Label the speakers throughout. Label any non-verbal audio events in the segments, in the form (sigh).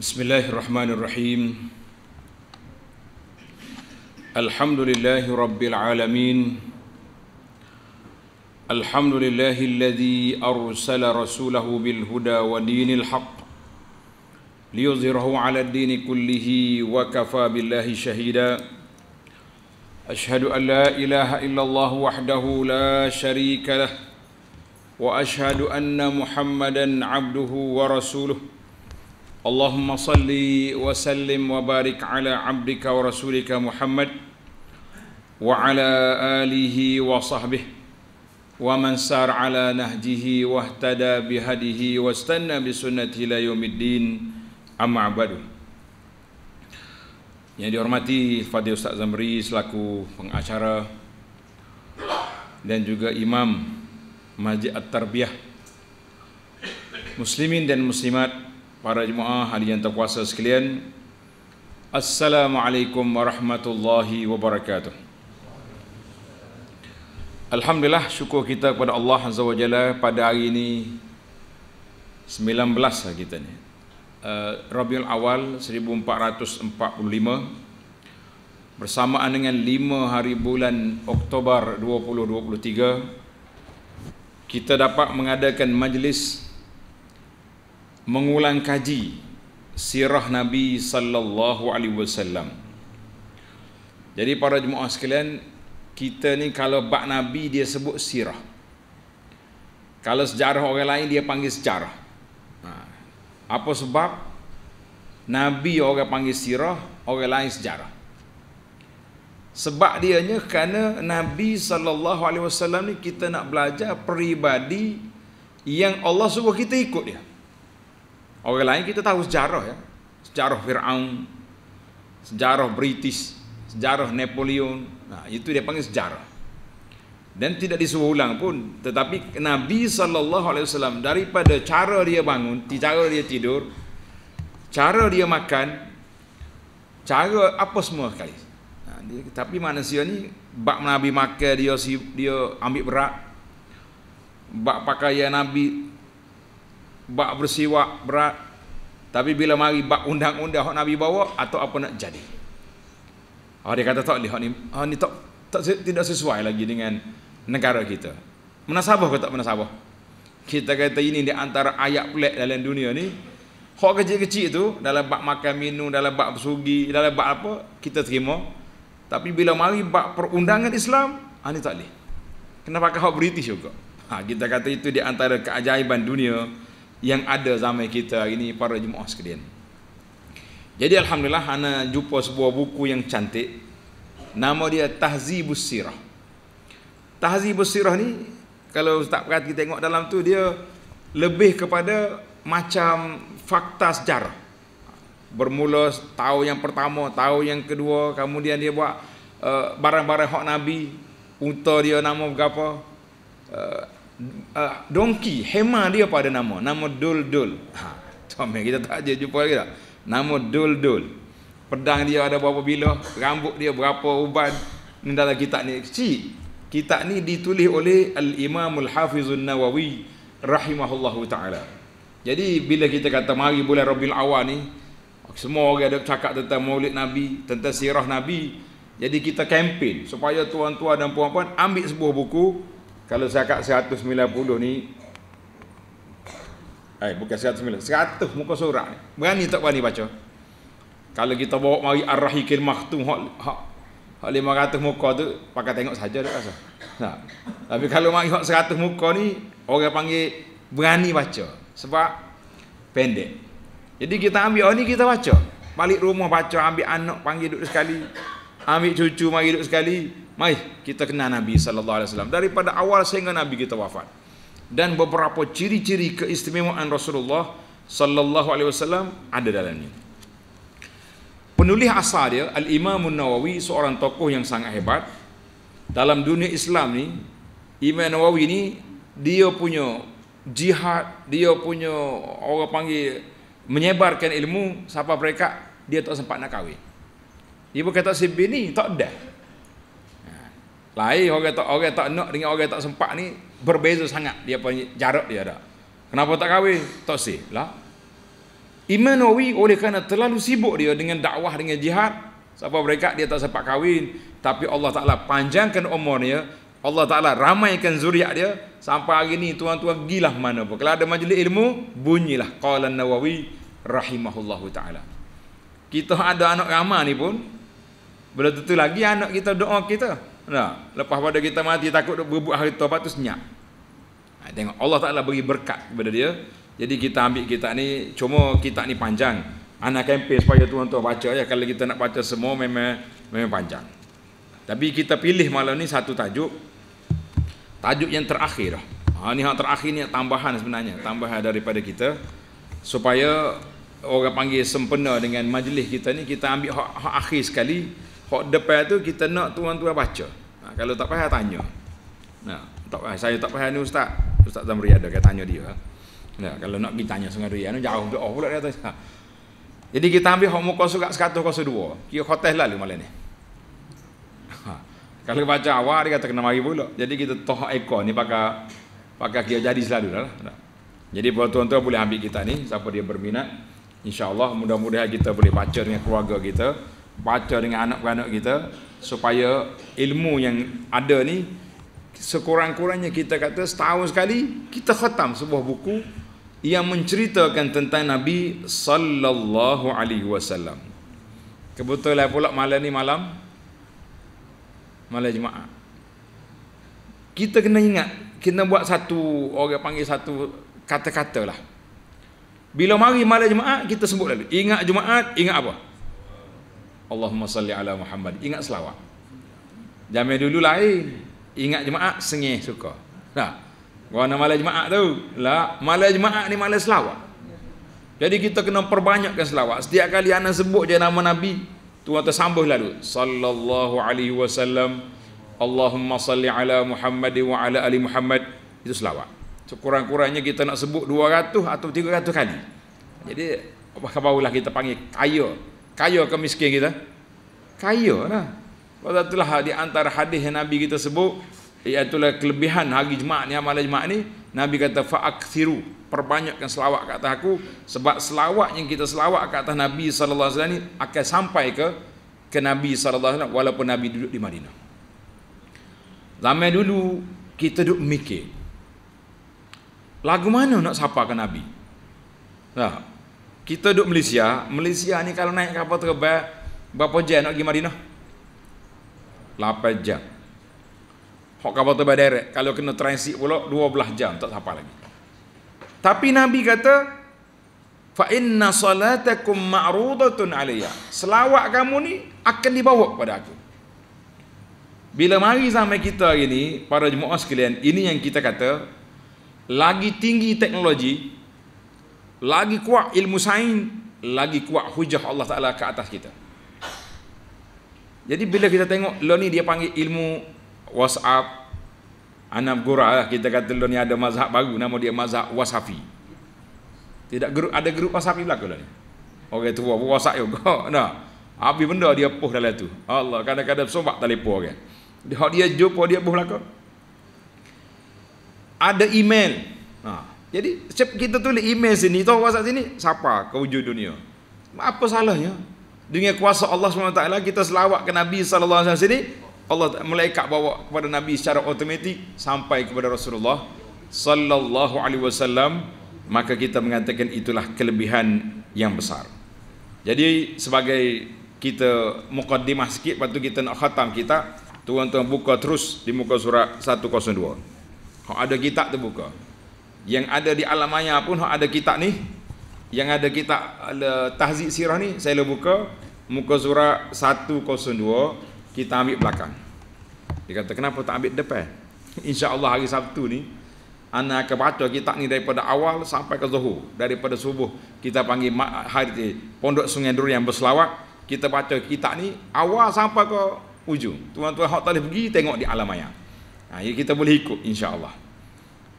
Speaker 1: بسم الله الرحمن الرحيم الحمد لله رب العالمين الحمد لله الذي أرسل رسوله بالهدى ودين الحق ليظهره على الدين كله وكفى بالله شهيدا أشهد أن لا إله إلا الله وحده لا شريك له وأشهد أن محمدا عبده ورسوله اللهم صل وسلم وبارك على عبدك ورسولك محمد وعلى آله وصحبه ومن سار على نهجه واهتدى بهديه واستنى بسنته إلى يوم الدين أما بعد Yang dihormati Fadil Ustaz Zamri selaku pengacara dan juga Imam Masjid At-Tarbiyah Muslimin dan Muslimat para jemaah ahli yang terkuasa sekalian Assalamualaikum warahmatullahi wabarakatuh Alhamdulillah syukur kita kepada Allah Azza wa Jalla pada hari ini 19 lah kita ni uh, Rabiul Awal 1445 bersamaan dengan 5 hari bulan Oktober 2023 kita dapat mengadakan majlis mengulang kaji sirah Nabi sallallahu alaihi wasallam. Jadi para jemaah sekalian, kita ni kalau bab Nabi dia sebut sirah. Kalau sejarah orang lain dia panggil sejarah. Ha. Apa sebab Nabi orang panggil sirah, orang lain sejarah? Sebab dia dianya kerana Nabi sallallahu alaihi wasallam ni kita nak belajar peribadi yang Allah suruh kita ikut dia. Orang lain kita tahu sejarah ya. Sejarah Fir'aun, sejarah British, sejarah Napoleon. Nah, itu dia panggil sejarah. Dan tidak disuruh ulang pun. Tetapi Nabi Sallallahu Alaihi Wasallam daripada cara dia bangun, cara dia tidur, cara dia makan, cara apa semua kali. Nah, dia, tapi manusia ni bak Nabi makan dia dia ambil berat. Bak pakaian Nabi bak bersiwak berat tapi bila mari bak undang-undang hak Nabi bawa atau apa nak jadi oh, dia kata tak lihat ni oh, ni tak, tak, tidak sesuai lagi dengan negara kita menasabah ke tak menasabah kita kata ini di antara ayat pelik dalam dunia ni hak kecil-kecil tu dalam bak makan minum dalam bak bersugi dalam bak apa kita terima tapi bila mari bak perundangan Islam ani ah, tak leh kenapa kau British juga ha, kita kata itu di antara keajaiban dunia yang ada zaman kita hari ini para jemaah sekalian. Jadi alhamdulillah ana jumpa sebuah buku yang cantik nama dia Tahzibus Sirah. Tahzibus Sirah ni kalau tak pernah kita tengok dalam tu dia lebih kepada macam fakta sejarah. Bermula tahun yang pertama, tahun yang kedua, kemudian dia buat uh, barang-barang hak nabi, unta dia nama berapa, eh, uh, ah, donki hema dia pada nama nama dul dul ha tome kita tak je jumpa lagi tak nama dul dul pedang dia ada berapa bilah rambut dia berapa uban ni dalam kitab ni kecil kitab ni ditulis oleh al Imamul al nawawi rahimahullahu taala jadi bila kita kata mari bulan Rabiul Awal ni semua orang ada cakap tentang maulid nabi tentang sirah nabi jadi kita kempen supaya tuan-tuan dan puan-puan ambil sebuah buku kalau zakat 190 ni eh bukan 190 100 muka surat ni berani tak berani baca kalau kita bawa mari ar-rahikin maktum hak hak hak 500 muka tu pakai tengok saja dah rasa nah ha. tapi kalau mari hak 100 muka ni orang panggil berani baca sebab pendek jadi kita ambil oh, ni kita baca balik rumah baca ambil anak panggil duduk sekali ambil cucu mari duduk sekali Mai, kita kenal Nabi sallallahu alaihi wasallam daripada awal sehingga Nabi kita wafat. Dan beberapa ciri-ciri keistimewaan Rasulullah sallallahu alaihi wasallam ada dalamnya. Penulis asal dia Al-Imam An-Nawawi seorang tokoh yang sangat hebat dalam dunia Islam ni Imam Nawawi ni dia punya jihad, dia punya orang panggil menyebarkan ilmu, siapa mereka dia tak sempat nak kahwin. Dia berkata si bini tak ada. Lain eh, orang tak orang tak nak dengan orang tak sempat ni berbeza sangat dia punya jarak dia ada. Kenapa tak kahwin? Tak sih lah. Iman Nawawi oleh kerana terlalu sibuk dia dengan dakwah dengan jihad, siapa mereka dia tak sempat kahwin, tapi Allah Taala panjangkan umurnya, Allah Taala ramaikan zuriat dia sampai hari ni tuan-tuan gilah mana pun kalau ada majlis ilmu bunyilah qalan nawawi rahimahullahu taala kita ada anak ramah ni pun belum tentu lagi anak kita doa kita Nah, lepas pada kita mati takut berbuat hari tu apa tu senyap. Nah, ha, tengok Allah Taala bagi berkat kepada dia. Jadi kita ambil kitab ni cuma kitab ni panjang. Anak kempis, supaya tuan-tuan baca ya kalau kita nak baca semua memang memang panjang. Tapi kita pilih malam ni satu tajuk. Tajuk yang terakhir dah. Ha ni yang terakhir ni tambahan sebenarnya, tambahan daripada kita supaya orang panggil sempena dengan majlis kita ni kita ambil hak, hak akhir sekali Hak depan tu kita nak tuan-tuan baca. Ha, kalau tak faham tanya. Nah, ha, tak faham saya tak faham ni ustaz. Ustaz Zamri ada kata tanya dia. Nah, ha, ya, kalau nak kita tanya Sungai Ria ni jauh doa oh, pula dia tu. Ha. Jadi kita ambil hak muka surat 102. Kira hotel lalu malam ni. Ha. Kalau baca awak dia kata kena mari pula. Jadi kita toh ekor ni pakai pakai kira jadi selalu dah lah. Ha. Jadi buat tuan-tuan boleh ambil kita ni siapa dia berminat insya-Allah mudah-mudahan kita boleh baca dengan keluarga kita baca dengan anak-anak kita supaya ilmu yang ada ni sekurang-kurangnya kita kata setahun sekali kita khatam sebuah buku yang menceritakan tentang Nabi sallallahu alaihi wasallam. Kebetulan pula malam ni malam malam Jumaat. Kita kena ingat, kita buat satu orang panggil satu kata-katalah. Bila mari malam Jumaat kita sebut lalu. Ingat Jumaat, ingat apa? Allahumma salli ala Muhammad. Ingat selawat. Jamil dulu lain. Ingat jemaah sengih suka. Nah. Warna malam jemaah tu. Lah, malam jemaah ni malam selawat. Jadi kita kena perbanyakkan selawat. Setiap kali anak sebut je nama Nabi, tuan tersambung lalu. Sallallahu alaihi wasallam. Allahumma salli ala Muhammad wa ala ali Muhammad. Itu selawat. Sekurang-kurangnya kita nak sebut 200 atau 300 kali. Jadi apa kabarlah kita panggil kaya kaya ke miskin kita? Kaya lah. Sebab itulah di antara hadis yang Nabi kita sebut, iaitu kelebihan hari Jumaat ni, amalan Jumaat ni, Nabi kata, fa'akthiru, perbanyakkan selawat ke atas aku, sebab selawat yang kita selawat ke atas Nabi SAW ni, akan sampai ke ke Nabi SAW, walaupun Nabi duduk di Madinah. Zaman dulu, kita duduk mikir, lagu mana nak sapa ke Nabi? Tak? Nah. Kita duduk Malaysia, Malaysia ni kalau naik kapal terbang berapa jam nak pergi Madinah? 8 jam. Hok kapal terbang direct, kalau kena transit pula 12 jam tak sampai lagi. Tapi Nabi kata fa inna salatakum ma'rudatun alayya. Selawat kamu ni akan dibawa kepada aku. Bila mari sampai kita hari ni, para jemaah sekalian, ini yang kita kata lagi tinggi teknologi, lagi kuat ilmu sains lagi kuat hujah Allah Taala ke atas kita jadi bila kita tengok lo ni dia panggil ilmu WhatsApp anak gurah lah. kita kata lo ni ada mazhab baru nama dia mazhab wasafi tidak grup ada grup wasafi belaka lo ni orang tua WhatsApp juga (laughs) nah api benda dia puh dalam tu Allah kadang-kadang sobat telefon orang okay. dia dia jumpa dia poh belaka ada email nah jadi kita tulis email sini tahu WhatsApp sini siapa ke wujud dunia. Apa salahnya? Dengan kuasa Allah SWT kita selawat ke Nabi saw. alaihi wasallam sini Allah malaikat bawa kepada Nabi secara automatik sampai kepada Rasulullah sallallahu alaihi wasallam maka kita mengatakan itulah kelebihan yang besar. Jadi sebagai kita mukadimah sikit lepas tu kita nak khatam kita tuan-tuan buka terus di muka surat 102. Kalau ada kitab terbuka. buka yang ada di alam maya pun hak ada kitab ni yang ada kitab tahzib sirah ni saya dah buka muka surat 102 kita ambil belakang dia kata kenapa tak ambil depan (laughs) Allah hari Sabtu ni anda akan baca kitab ni daripada awal sampai ke zuhur daripada subuh kita panggil hari ini, pondok sungai duri yang berselawat kita baca kitab ni awal sampai ke ujung tuan-tuan hak tak boleh pergi tengok di alam maya ha, ya, kita boleh ikut insyaallah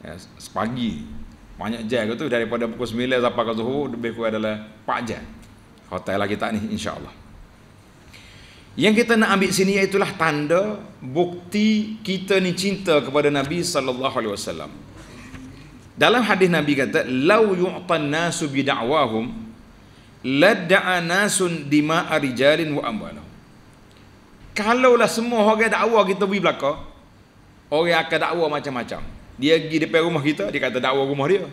Speaker 1: ya, sepagi banyak jam gitu daripada pukul 9 sampai ke zuhur lebih kurang adalah 4 jam hotel lah kita ni insyaallah yang kita nak ambil sini itulah tanda bukti kita ni cinta kepada Nabi sallallahu alaihi wasallam. Dalam hadis Nabi kata, "Lau yu'tan nasu bi da'wahum, ladda'a nasun dima arijalin wa amwalahum." Kalaulah semua orang dakwah kita beri belaka, orang akan dakwah macam-macam. Dia pergi depan rumah kita, dia kata dakwa rumah dia.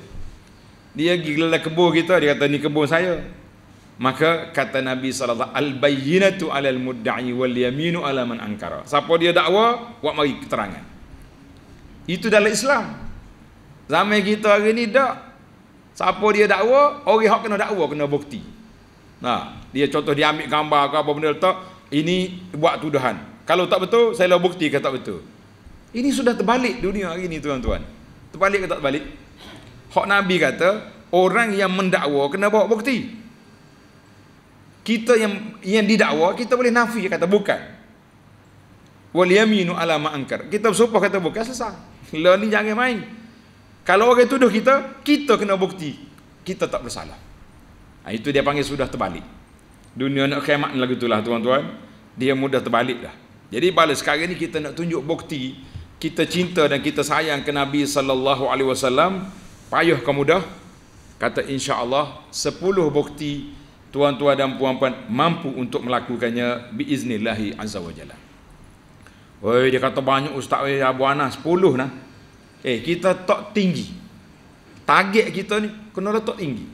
Speaker 1: Dia pergi dalam kebun kita, dia kata ni kebun saya. Maka kata Nabi SAW, Al-bayyinatu alal mudda'i wal yaminu ala man angkara. Siapa dia dakwa, buat mari keterangan. Itu dalam Islam. Zaman kita hari ni tak. Siapa dia dakwa, orang yang kena dakwa, kena bukti. Nah, ha, dia contoh dia ambil gambar ke apa benda letak, ini buat tuduhan. Kalau tak betul, saya lah bukti kata tak betul. Ini sudah terbalik dunia hari ini tuan-tuan. Terbalik ke tak terbalik? Hak Nabi kata, orang yang mendakwa kena bawa bukti. Kita yang yang didakwa, kita boleh nafi kata bukan. Wal yaminu ala ma angkar. Kita bersumpah kata bukan selesai. Lah ni jangan main. Kalau orang tuduh kita, kita kena bukti kita tak bersalah. Ha, itu dia panggil sudah terbalik. Dunia nak kiamat lagi itulah tuan-tuan. Dia mudah terbalik dah. Jadi bala sekarang ni kita nak tunjuk bukti kita cinta dan kita sayang ke Nabi sallallahu alaihi wasallam payuh kamu dah kata insyaallah 10 bukti tuan-tuan dan puan-puan mampu untuk melakukannya Bi biiznillah azza wajalla Oi dia kata banyak ustaz we Abu Anas 10 nah eh kita tak tinggi target kita ni kena letak tinggi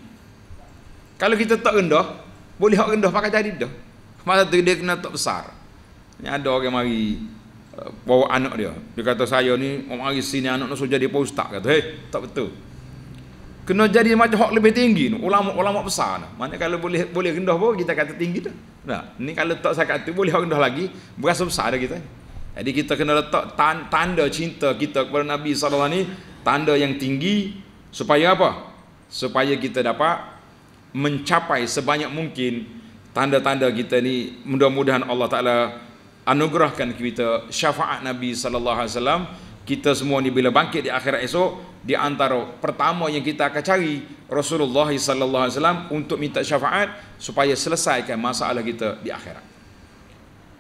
Speaker 1: kalau kita tak rendah boleh hak rendah pakai jadi dah masa tu dia kena tak besar ni ada orang mari bawa anak dia. Dia kata saya ni mari sini anak nak jadi pa ustaz kata, "Hei, eh, tak betul." Kena jadi macam hak lebih tinggi ni, ulama-ulama besar ni. Mana kalau boleh boleh rendah pun kita kata tinggi dah. Nah, ni kalau tak saya kata boleh rendah lagi, berasa besar dah kita. Jadi kita kena letak tanda cinta kita kepada Nabi SAW ni Tanda yang tinggi Supaya apa? Supaya kita dapat Mencapai sebanyak mungkin Tanda-tanda kita ni Mudah-mudahan Allah Ta'ala anugerahkan kita syafaat Nabi sallallahu alaihi wasallam kita semua ni bila bangkit di akhirat esok di antara pertama yang kita akan cari Rasulullah sallallahu alaihi wasallam untuk minta syafaat supaya selesaikan masalah kita di akhirat.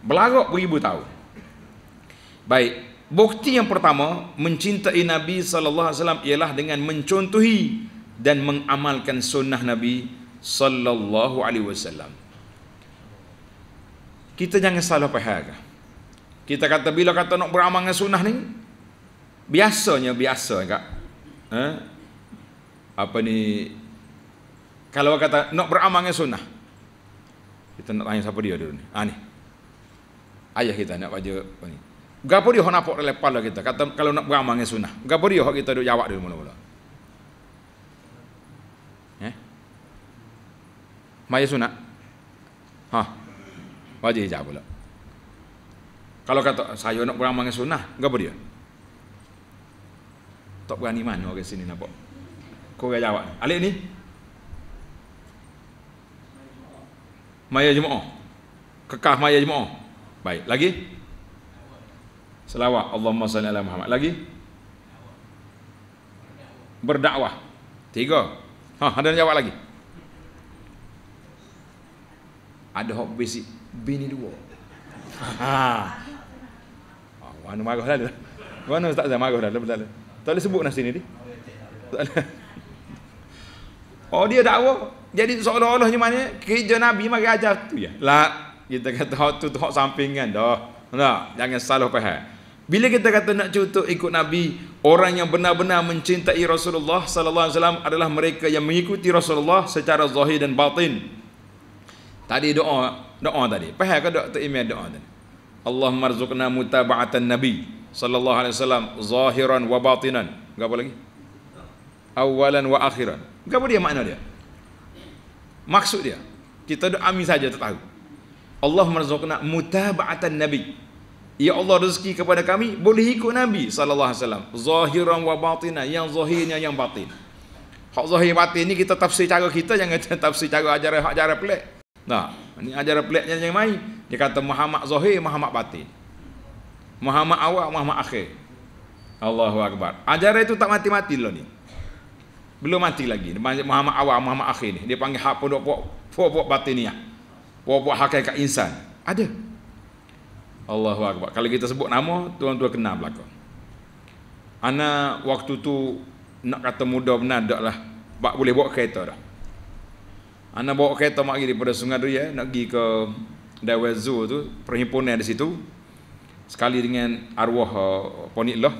Speaker 1: Belarak beribu tahun. Baik, bukti yang pertama mencintai Nabi sallallahu alaihi wasallam ialah dengan mencontohi dan mengamalkan sunnah Nabi sallallahu alaihi wasallam kita jangan salah faham kita kata bila kata nak beramal dengan sunnah ni biasanya biasa enggak ha? apa ni kalau kata nak beramal dengan sunnah kita nak tanya siapa dia dulu ni ha ni ayah kita nak baca apa ni gapo dia nak nampak dalam kepala kita kata kalau nak beramal dengan sunnah gapo dia hok kita duk jawab dulu mula-mula eh mai sunnah ha wajib hijab pula. Kalau kata saya nak beramal dengan sunnah, apa dia? Tak berani mana orang sini nampak. Kau orang jawab. Alik ni? Maya jemaah. Kekah maya jemaah. Baik. Lagi? Selawat Allahumma salli ala Muhammad. Lagi? Berdakwah. Tiga. Ha, ada yang jawab lagi? ada hok basic bini dua. Ha. Oh, mana marah dah tu? Mana ustaz saya marah dah betul. Tak boleh sebut nasi ni ni. Oh dia dakwa. Jadi seolah-olah ni mana kerja Nabi mari ajar tu ya. La, kita kata hok tu hok sampingan, kan dah. Nah, jangan salah faham. Bila kita kata nak cutuk ikut Nabi, orang yang benar-benar mencintai Rasulullah sallallahu alaihi wasallam adalah mereka yang mengikuti Rasulullah secara zahir dan batin. Tadi doa, doa tadi. Faham ke doa email doa tadi? Allah marzukna mutaba'atan Nabi sallallahu alaihi wasallam zahiran wa batinan. apa lagi? Awalan wa akhiran. apa dia makna dia? Maksud dia, kita doa amin saja tak tahu. Allah marzukna mutaba'atan Nabi. Ya Allah rezeki kepada kami boleh ikut Nabi sallallahu alaihi wasallam zahiran wa batinan, yang zahirnya yang batin. Hak zahir batin ni kita tafsir cara kita jangan (laughs) tafsir cara ajaran hak ajaran pelik. Nah, ini ajaran peliknya yang mai Dia kata Muhammad Zohir, Muhammad Batin. Muhammad Awak, Muhammad akhir. Allahu Akbar. Ajaran itu tak mati-mati lah ni. Belum mati lagi. Muhammad Awak, Muhammad akhir ni. Dia panggil hak pun puak puak batin ni. Lah. puak hakikat insan. Ada. Allahu Akbar. Kalau kita sebut nama, tuan-tuan kenal belakang. Ana waktu tu nak kata muda benar tak lah. Bak boleh buat kereta dah. Ana bawa kereta mak pergi daripada Sungai tu ya, eh, nak pergi ke Dewan Zoo tu, perhimpunan di situ. Sekali dengan arwah uh, eh, Ponik Loh.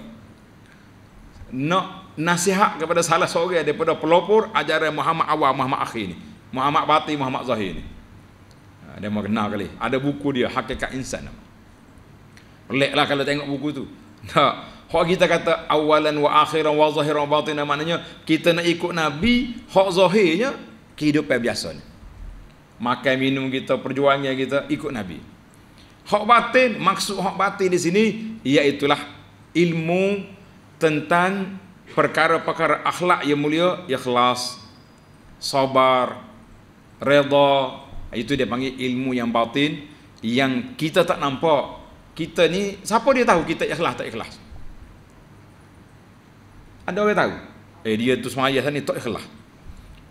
Speaker 1: Nak nasihat kepada salah seorang daripada pelopor ajaran Muhammad awal Muhammad akhir ni. Muhammad Batin Muhammad Zahir ni. Ha, dia mau kenal kali. Ada buku dia Hakikat Insan nama. Pelik lah kalau tengok buku tu. Tak. Ha, hak kita kata awalan wa akhiran wa zahiran wa batin maknanya kita nak ikut nabi hak zahirnya kehidupan biasa ni. Makan minum kita, perjuangan kita ikut Nabi. Hak batin, maksud hak batin di sini ialah ilmu tentang perkara-perkara akhlak yang mulia, ikhlas, sabar, redha. Itu dia panggil ilmu yang batin yang kita tak nampak. Kita ni siapa dia tahu kita ikhlas tak ikhlas? Ada orang tahu? Eh dia tu semaya sana tak ikhlas.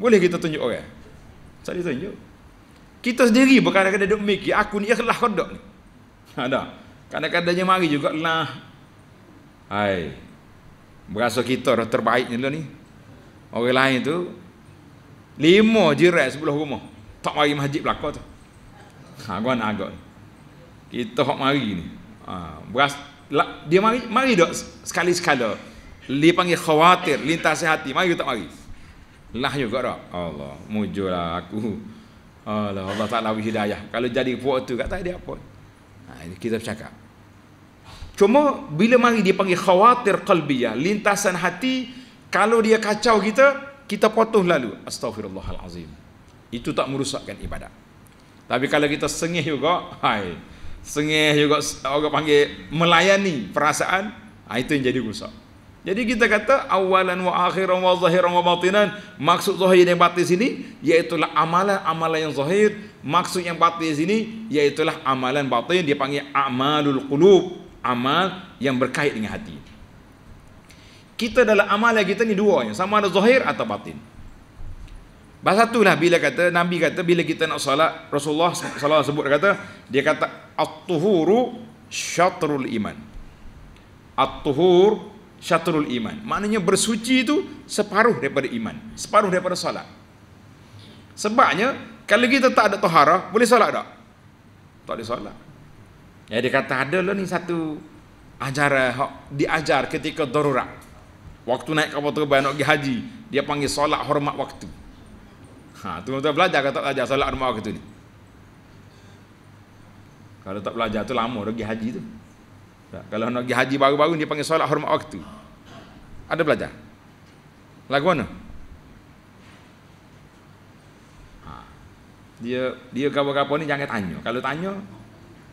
Speaker 1: Boleh kita tunjuk orang? Tak boleh tunjuk. Kita sendiri berkadang-kadang duduk mikir, aku ni ikhlas kodok ni. Ada. Ha, Kadang-kadangnya mari juga lah. Hai. Berasa kita dah terbaik ni lah ni. Orang lain tu, lima jirat sebelah rumah. Tak mari masjid belakang tu. Ha, gua nak agak. Kita hok mari ni. Ha, beras, la, dia mari, mari dok sekali-sekala. Dia panggil khawatir, lintas hati. Mari tak mari lah juga dak Allah mujulah aku Allah Allah Taala bagi hidayah kalau jadi puak tu kata dia apa ha, ini kita bercakap cuma bila mari dia panggil khawatir qalbiyah lintasan hati kalau dia kacau kita kita potong lalu astagfirullahalazim itu tak merusakkan ibadat tapi kalau kita sengih juga hai sengih juga orang panggil melayani perasaan ha, itu yang jadi rusak jadi kita kata awalan wa akhiran wa zahiran wa batinan. Maksud zahir yang batin sini iaitulah amalan-amalan yang zahir, maksud yang batin sini iaitulah amalan batin dia panggil amalul qulub, amal yang berkait dengan hati. Kita dalam amalan kita ni dua yang sama ada zahir atau batin. Bahasa satulah bila kata Nabi kata bila kita nak solat Rasulullah sallallahu alaihi sebut dia kata dia kata at-tuhuru syatrul iman. At-tuhur syatrul iman. Maknanya bersuci itu separuh daripada iman, separuh daripada solat. Sebabnya kalau kita tak ada taharah, boleh solat tak? Tak boleh solat. Ya kata ada lah ni satu ajaran hak diajar ketika darurat. Waktu naik kapal terbang nak pergi haji, dia panggil solat hormat waktu. Ha, tu kita belajar kata tak belajar solat hormat waktu ni? Kalau tak belajar tu lama dah pergi haji tu. Tak. Kalau nak pergi haji baru-baru dia panggil solat hormat waktu. Ada belajar? Lagu mana? Ha. Dia dia kawan-kawan ni jangan tanya. Kalau tanya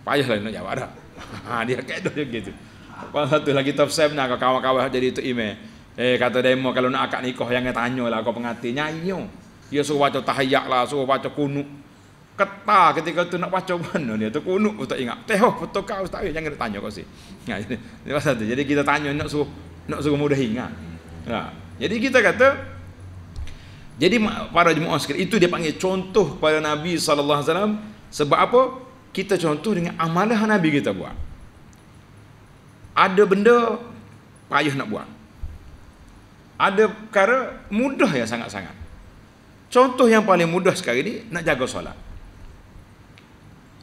Speaker 1: payahlah nak jawab dah. (laughs) Ha, dia kedok dia gitu. Apa satu lagi top seven nak kawan-kawan jadi itu email. Eh kata demo kalau nak akad nikah jangan tanya lah kau pengantin nyanyo. Dia suruh baca tahiyat lah, suruh baca kunut ketar ketika tu nak baca mana ni tu kunuk pun tak ingat teh foto oh, tu kau ustaz eh, jangan ditanya kau si nah, ya, jadi, pasal tu. jadi kita tanya nak suruh nak suruh mudah ingat nah, ha. jadi kita kata jadi para jemaah sekalian itu dia panggil contoh kepada Nabi saw sebab apa? Kita contoh dengan amalan Nabi kita buat. Ada benda payah nak buat. Ada perkara mudah yang sangat-sangat. Contoh yang paling mudah sekali ni nak jaga solat.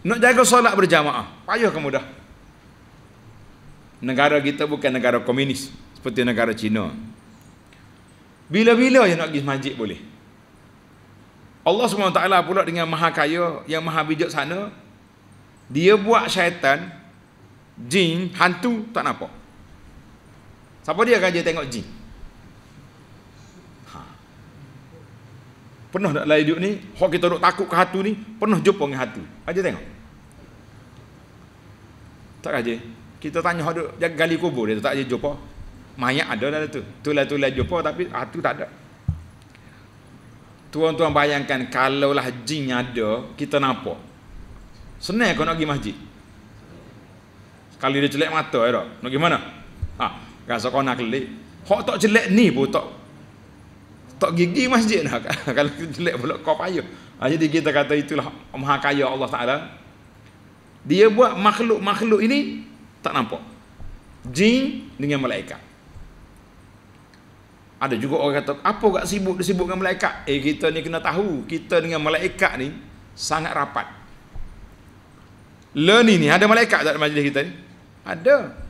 Speaker 1: Nak jaga solat berjamaah, payah kamu dah. Negara kita bukan negara komunis seperti negara Cina. Bila-bila yang nak pergi masjid boleh. Allah SWT pula dengan maha kaya yang maha bijak sana dia buat syaitan jin hantu tak nampak siapa dia kerja tengok jin ha. pernah tak dalam hidup ni orang kita duduk takut ke hatu ni pernah jumpa dengan hatu aja tengok tak ada. Kita tanya hak duk gali kubur dia tak ada jumpa. Mayat ada dah tu. Tulah-tulah jumpa tapi hatu ah, tak ada. Tuan-tuan bayangkan kalau lah jin ada, kita nampak. Senang kau nak pergi masjid. Kalau dia celik mata ya dok. Nak gimana? Ha, ah, rasa kau nak kelik. Hak tak celik ni pun tak tak gigi masjid nak. Lah. (laughs) kalau celik pula kau payah. Ha, jadi kita kata itulah maha kaya Allah Taala dia buat makhluk-makhluk ini tak nampak jin dengan malaikat ada juga orang kata apa gak sibuk disebut dengan malaikat eh kita ni kena tahu kita dengan malaikat ni sangat rapat learning ni ada malaikat tak dalam majlis kita ni ada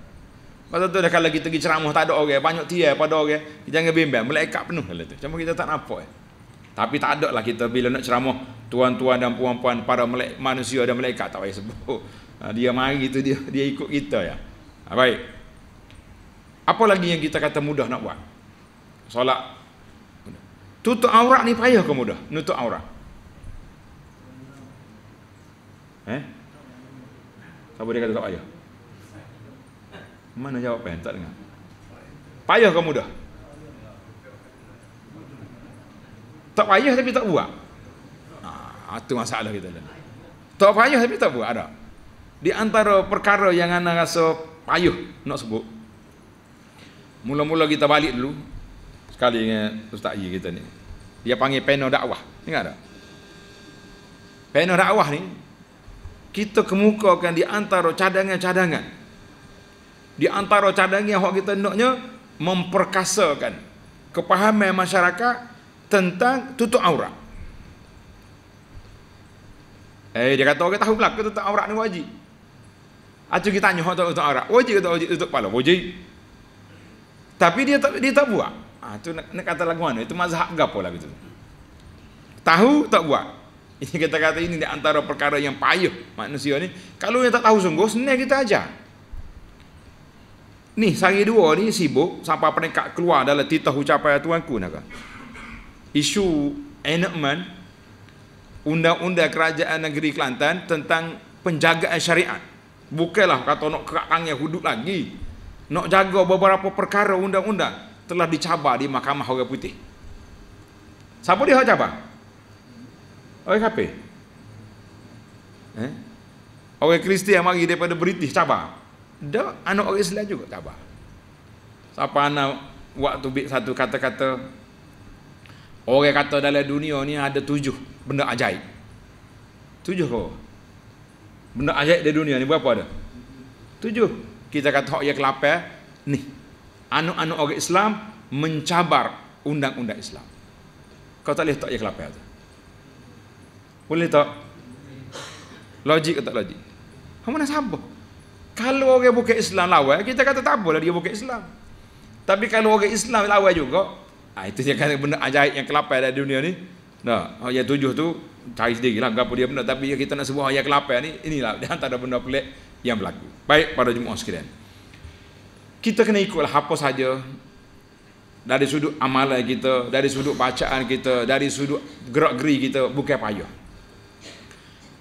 Speaker 1: Masa tu dah kalau kita pergi ceramah tak ada orang, banyak tiar pada orang, jangan bimbang, malaikat penuh lah tu. Cuma kita tak nampak. Eh. Tapi tak ada lah kita bila nak ceramah tuan-tuan dan puan-puan para manusia dan malaikat tak payah sebut. Ha, dia mari tu dia dia ikut kita ya. Ha, baik. Apa lagi yang kita kata mudah nak buat? Solat. Tutup aurat ni payah ke mudah? Nutup aurat. Eh? Siapa dia kata tak payah? Mana jawapan? Tak dengar. Payah ke Mudah. Tak payah tapi tak buat. Ha, itu masalah kita ni. Tak payah tapi tak buat ada. Di antara perkara yang anda rasa payah nak sebut. Mula-mula kita balik dulu sekali dengan Ustaz Yi kita ni. Dia panggil pena dakwah. Ingat tak? Pena dakwah ni kita kemukakan di antara cadangan-cadangan. Di antara cadangan yang kita naknya memperkasakan kepahaman masyarakat tentang tutup aurat. Eh dia kata orang tahu belaka tutup aurat ni wajib. Acu ah, kita tanya hak tutup aurat. Wajib kata wajib tutup kepala. Wajib. Tapi dia tak dia tak buat. Ah tu nak, nak kata lagu mana? Itu mazhab gapo lagu tu. Tahu tak buat. Ini kita kata ini di antara perkara yang payah manusia ni. Kalau yang tak tahu sungguh senang kita aja. Ni sehari dua ni sibuk sampai peringkat keluar dalam titah ucapan tuanku nak isu enakmen undang-undang kerajaan negeri Kelantan tentang penjagaan syariat. Bukanlah kata nak kerakang yang hudud lagi. Nak jaga beberapa perkara undang-undang telah dicabar di Mahkamah Orang Putih. Siapa dia cabar? Orang KP. Eh? Orang Kristian mari daripada British cabar. Dak anak orang Islam juga cabar. Siapa anak waktu bit satu kata-kata Orang kata dalam dunia ni ada tujuh benda ajaib. Tujuh ke? Benda ajaib di dunia ni berapa ada? Tujuh. Kita kata hak yang kelapa ni. Anu-anu orang Islam mencabar undang-undang Islam. Kau tak boleh tak yang kelapa tu. Boleh tak? Logik atau tak logik? Kamu nak sabar? Kalau orang bukan Islam lawa, kita kata tak apalah dia bukan Islam. Tapi kalau orang Islam lawa juga, Ha, itu yang kata benda ajaib yang kelapai dari dunia ni. Nah, ayat tujuh tu cari sendiri lah apa dia benda tapi yang kita nak sebut ayat kelapai ni inilah (laughs) dia antara benda pelik yang berlaku. Baik pada jemaah sekalian. Kita kena ikutlah apa saja dari sudut amalan kita, dari sudut bacaan kita, dari sudut gerak-geri kita bukan payah.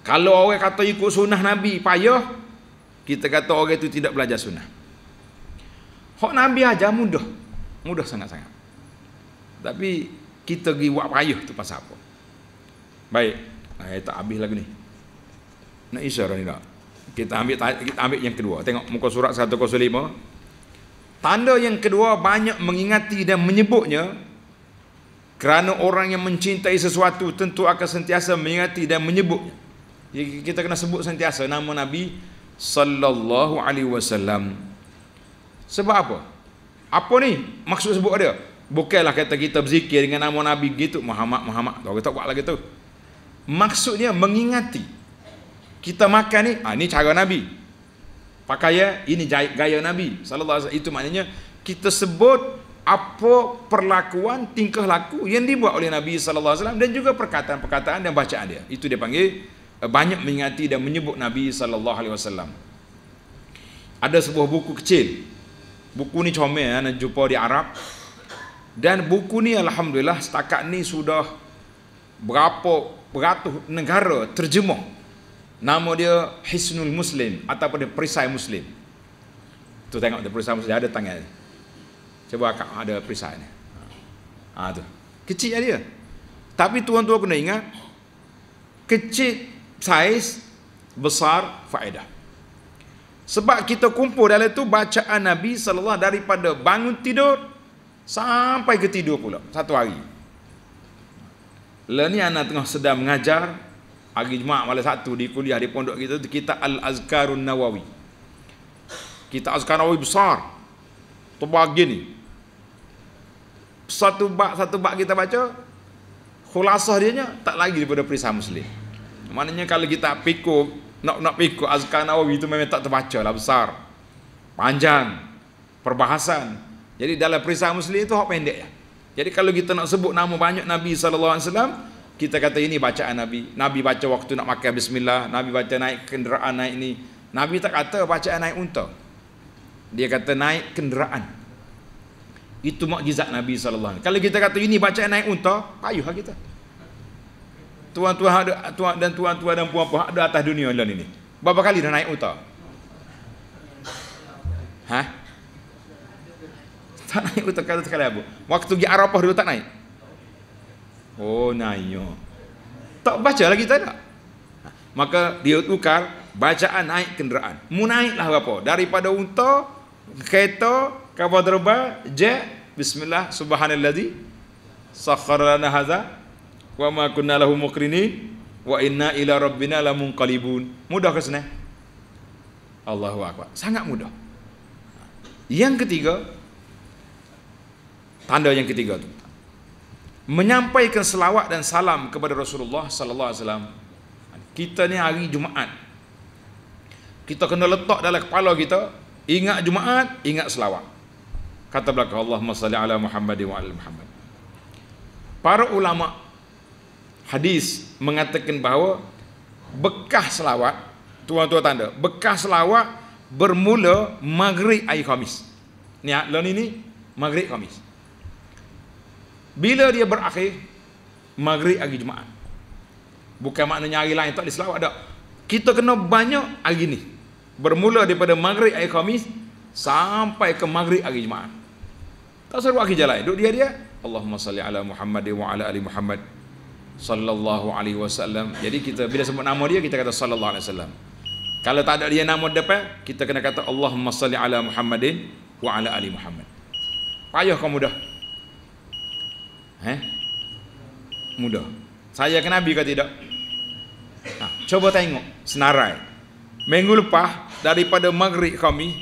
Speaker 1: Kalau orang kata ikut sunnah Nabi payah, kita kata orang itu tidak belajar sunnah. Hak Nabi aja mudah. Mudah sangat-sangat. Tapi kita pergi buat payah tu pasal apa? Baik. Ha, nah, tak habis lagi ni. Nak isyarat ni tak? Kita ambil kita ambil yang kedua. Tengok muka surat 105. Tanda yang kedua banyak mengingati dan menyebutnya kerana orang yang mencintai sesuatu tentu akan sentiasa mengingati dan menyebutnya. Jadi kita kena sebut sentiasa nama Nabi sallallahu alaihi wasallam. Sebab apa? Apa ni maksud sebut dia? Bukanlah kata kita berzikir dengan nama Nabi gitu Muhammad Muhammad. Tak kita buat lagi tu. Maksudnya mengingati. Kita makan ni, ah ni cara Nabi. Pakai ya ini gaya Nabi sallallahu alaihi itu maknanya kita sebut apa perlakuan tingkah laku yang dibuat oleh Nabi sallallahu alaihi wasallam dan juga perkataan-perkataan dan bacaan dia. Itu dia panggil eh, banyak mengingati dan menyebut Nabi sallallahu alaihi wasallam. Ada sebuah buku kecil. Buku ni comel ya, nak jumpa di Arab. Dan buku ni Alhamdulillah setakat ni sudah berapa beratus negara terjemah. Nama dia Hisnul Muslim ataupun dia Perisai Muslim. Tu tengok dia Perisai Muslim ada tangan. Cuba akak ada perisai ni. Ha, tu. Kecil dia. Tapi tuan-tuan kena ingat kecil saiz besar faedah. Sebab kita kumpul dalam tu bacaan Nabi sallallahu daripada bangun tidur Sampai ketidur pula Satu hari Lain ni anak tengah sedang mengajar Hari Jumat malam satu di kuliah di pondok kita tu Kitab Al-Azkarun Nawawi Kita azkarun Nawawi besar Terbagi ni Satu bak satu bak kita baca kulasah dia tak lagi daripada perisai muslim Maknanya kalau kita pikul Nak nak pikul Azkarun Nawawi itu memang tak terbaca lah besar Panjang Perbahasan jadi dalam perisai Muslim itu hak pendek ya. Jadi kalau kita nak sebut nama banyak Nabi SAW Kita kata ini bacaan Nabi Nabi baca waktu nak makan Bismillah Nabi baca naik kenderaan naik ni Nabi tak kata bacaan naik unta Dia kata naik kenderaan Itu makjizat Nabi SAW Kalau kita kata ini bacaan naik unta Payuh lah kita Tuan-tuan tuan, dan tuan-tuan dan puan-puan Ada atas dunia ni Berapa kali dah naik unta? Hah? Tak naik unta kata sekali apa? Waktu pergi Arafah dulu tak naik. Oh, naiknya. Tak baca lagi tak ada. Maka dia tukar bacaan naik kenderaan. Mu lah apa? Daripada unta, kereta, kapal terba, je, bismillah, subhanalladzi, sakharana hadha, wa ma kunna lahu mukrini, wa inna ila rabbina lamun qalibun. Mudah ke sana? Allahu Akbar. Sangat mudah. Yang ketiga, Tanda yang ketiga tu. Menyampaikan selawat dan salam kepada Rasulullah sallallahu alaihi wasallam. Kita ni hari Jumaat. Kita kena letak dalam kepala kita ingat Jumaat, ingat selawat. Kata belaka Allahumma salli ala Muhammad wa ala Muhammad. Para ulama hadis mengatakan bahawa bekah selawat tuan-tuan tanda bekah selawat bermula maghrib air khamis ni lah ni ni maghrib khamis bila dia berakhir Maghrib hari Jumaat Bukan maknanya hari lain tak diselawat selawat tak Kita kena banyak hari ni Bermula daripada maghrib hari Khamis Sampai ke maghrib hari Jumaat Tak seru hari jalan Duduk dia dia Allahumma salli ala Muhammad wa ala ali Muhammad Sallallahu alaihi wasallam Jadi kita bila sebut nama dia kita kata Sallallahu alaihi wasallam kalau tak ada dia nama depan, kita kena kata Allahumma salli ala Muhammadin wa ala ali Muhammad. Payah kamu dah. Eh? Mudah. Saya ke Nabi ke tidak? Nah, ha, coba tengok senarai. Minggu lepas daripada maghrib kami,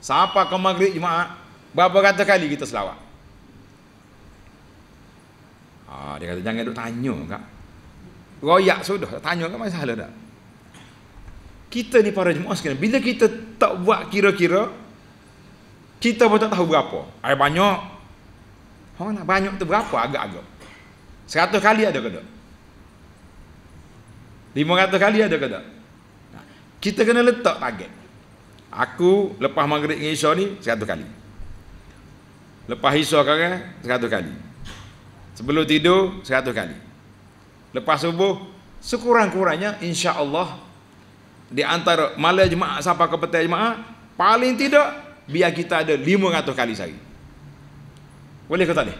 Speaker 1: siapa ke maghrib jemaah? Berapa kata kali kita selawat? Ah, dia kata jangan duk tanya kak. Royak sudah, tanya kak masalah tak? Kita ni para jemaah sekarang. bila kita tak buat kira-kira, kita pun tak tahu berapa. Air banyak, Oh nak banyak tu berapa agak-agak? 100 kali ada ke tak? 500 kali ada ke tak? Ha, kita kena letak target. Aku lepas maghrib dengan Isya ni 100 kali. Lepas Isya sekarang 100 kali. Sebelum tidur 100 kali. Lepas subuh sekurang-kurangnya insya-Allah di antara malam jemaah sampai ke petang jemaah paling tidak biar kita ada 500 kali sehari. Boleh ke tak boleh?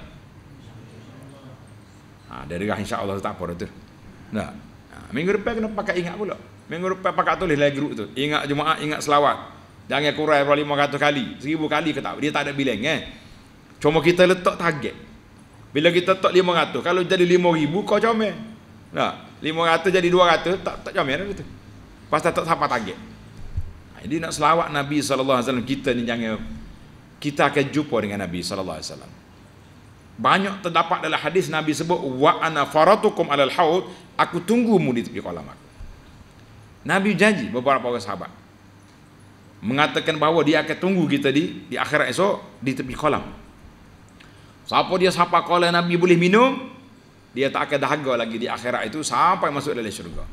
Speaker 1: Ha, dia derah insya Allah tak apa tu. Tak. Ha, minggu depan kena pakai ingat pula. Minggu depan pakai tulis lagi grup tu. Ingat Jumaat, ingat selawat. Jangan kurang berapa 500 kali. 1000 kali ke tak? Dia tak ada bilang eh. Cuma kita letak target. Bila kita letak 500, kalau jadi 5000 kau comel. Tak. 500 jadi 200 tak tak comel gitu. Pasal tak sampai target. Ha, jadi nak selawat Nabi SAW kita ni jangan kita akan jumpa dengan Nabi SAW banyak terdapat dalam hadis Nabi sebut wa ana faratukum alal haud aku tunggu mu di tepi kolam aku Nabi janji beberapa orang sahabat mengatakan bahawa dia akan tunggu kita di di akhirat esok di tepi kolam siapa dia siapa kolam Nabi boleh minum dia tak akan dahaga lagi di akhirat itu sampai masuk dalam syurga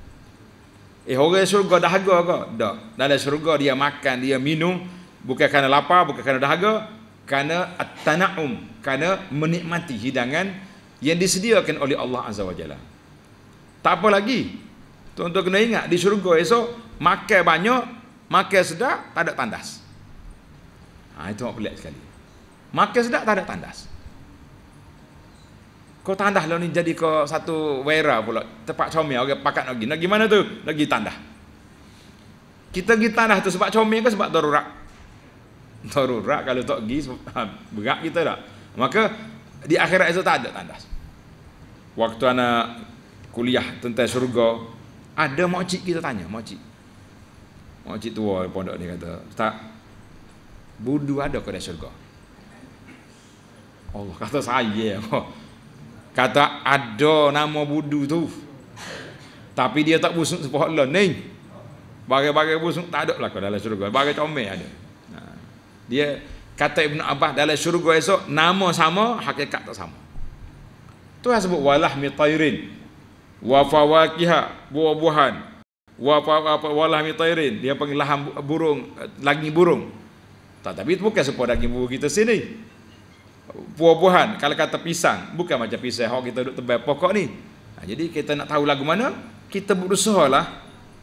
Speaker 1: eh orang syurga dahaga ke? tak dalam syurga dia makan dia minum bukan kerana lapar bukan kerana dahaga kerana at-tana'um kerana menikmati hidangan yang disediakan oleh Allah Azza wa Jalla. Tak apa lagi. Tuan-tuan kena ingat di syurga esok makan banyak, makan sedap, tak ada tandas. Ha, itu nak pelik sekali. Makan sedap tak ada tandas. Kau tandas lah ni jadi kau satu wera pula. Tempat comel orang okay, pakat lagi. Nak gimana tu? Lagi tandas. Kita pergi tandas tu sebab comel ke sebab darurat? Darurat kalau tak pergi ha, berat kita tak? Lah maka di akhirat itu tak ada tandas waktu anak kuliah tentang syurga ada makcik kita tanya makcik makcik tua pondok ni kata tak budu ada ke dalam syurga Allah kata saya (laughs) kata ada nama budu tu tapi dia tak busuk sepuluh ni bagai-bagai busuk tak ada lah ke dalam syurga bagai comel ada dia kata Ibn Abbas dalam syurga esok nama sama hakikat tak sama tu yang sebut walah mitairin wa fawakiha buah-buahan wa walah mitairin dia panggil laham burung lagi burung tak tapi itu bukan sebuah lagi burung kita sini buah-buahan kalau kata pisang bukan macam pisang hok kita duduk tebal pokok ni nah, ha, jadi kita nak tahu lagu mana kita berusaha lah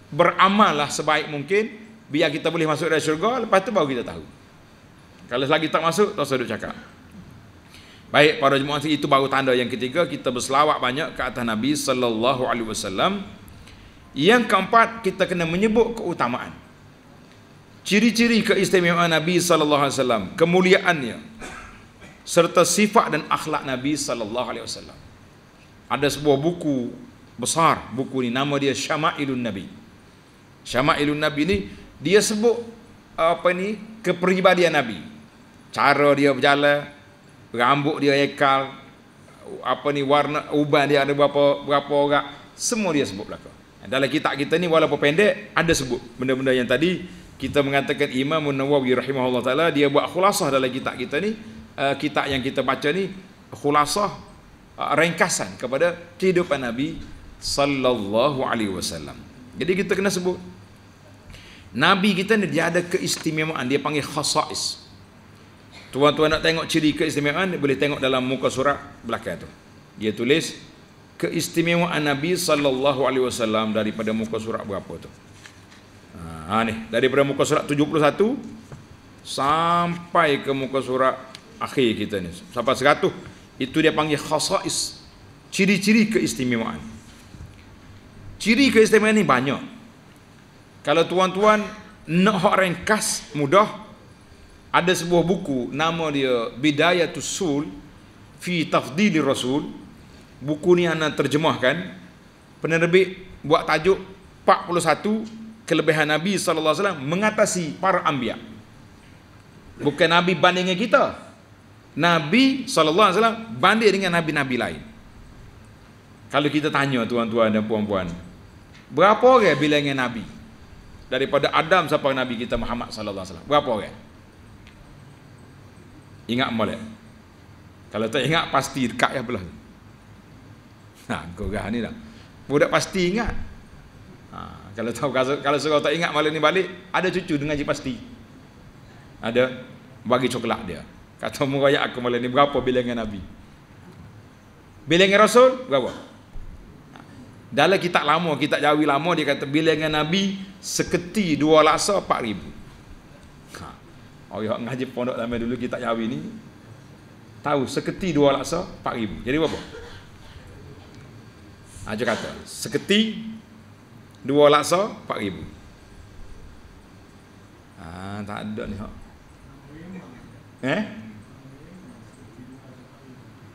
Speaker 1: beramal lah sebaik mungkin biar kita boleh masuk dari syurga lepas tu baru kita tahu kalau lagi tak masuk, tak usah duduk cakap. Baik, para jemaah itu baru tanda yang ketiga kita berselawat banyak ke atas Nabi sallallahu alaihi wasallam. Yang keempat kita kena menyebut keutamaan. Ciri-ciri keistimewaan Nabi sallallahu alaihi wasallam, kemuliaannya serta sifat dan akhlak Nabi sallallahu alaihi wasallam. Ada sebuah buku besar, buku ini nama dia Syama'ilun Nabi. Syama'ilun Nabi ini dia sebut apa ni kepribadian Nabi cara dia berjalan rambut dia ekal apa ni warna uban dia ada berapa berapa orang semua dia sebut belaka dalam kitab kita ni walaupun pendek ada sebut benda-benda yang tadi kita mengatakan Imam Nawawi rahimahullah taala dia buat khulasah dalam kitab kita ni uh, kitab yang kita baca ni khulasah uh, ringkasan kepada kehidupan Nabi sallallahu alaihi wasallam jadi kita kena sebut Nabi kita ni dia ada keistimewaan dia panggil khasais Tuan-tuan nak tengok ciri keistimewaan boleh tengok dalam muka surat belakang tu. Dia tulis keistimewaan Nabi sallallahu alaihi wasallam daripada muka surat berapa tu. Ha, ha ni, daripada muka surat 71 sampai ke muka surat akhir kita ni sampai 100 itu dia panggil khasais ciri-ciri keistimewaan. Ciri keistimewaan ni banyak. Kalau tuan-tuan nak hak ringkas mudah, ada sebuah buku nama dia Bidayatul Sul fi Tafdili Rasul. Buku ni ana terjemahkan penerbit buat tajuk 41 kelebihan Nabi sallallahu alaihi wasallam mengatasi para anbiya. Bukan Nabi banding dengan kita. Nabi sallallahu alaihi wasallam banding dengan nabi-nabi lain. Kalau kita tanya tuan-tuan dan puan-puan, berapa orang bilangan nabi? Daripada Adam sampai Nabi kita Muhammad sallallahu alaihi wasallam. Berapa orang? Ingat molek. Kalau tak ingat pasti dekat yang belah. Ha, kau gah ni dah. Budak pasti ingat. Ha, kalau tahu kalau, kalau suruh tak ingat malam ni balik, ada cucu dengan je pasti. Ada bagi coklat dia. Kata muraya aku malam ni berapa bilangan Nabi? Bilangan Rasul berapa? Dalam kitab lama, kitab jawi lama dia kata bilangan Nabi seketi dua laksa empat ribu. Orang ngaji pondok lama dulu kita Yahwi ni tahu seketi dua laksa 4000. Jadi apa? Aja ha, kata, seketi dua laksa 4000. Ah ha, tak ada ni hak. Eh?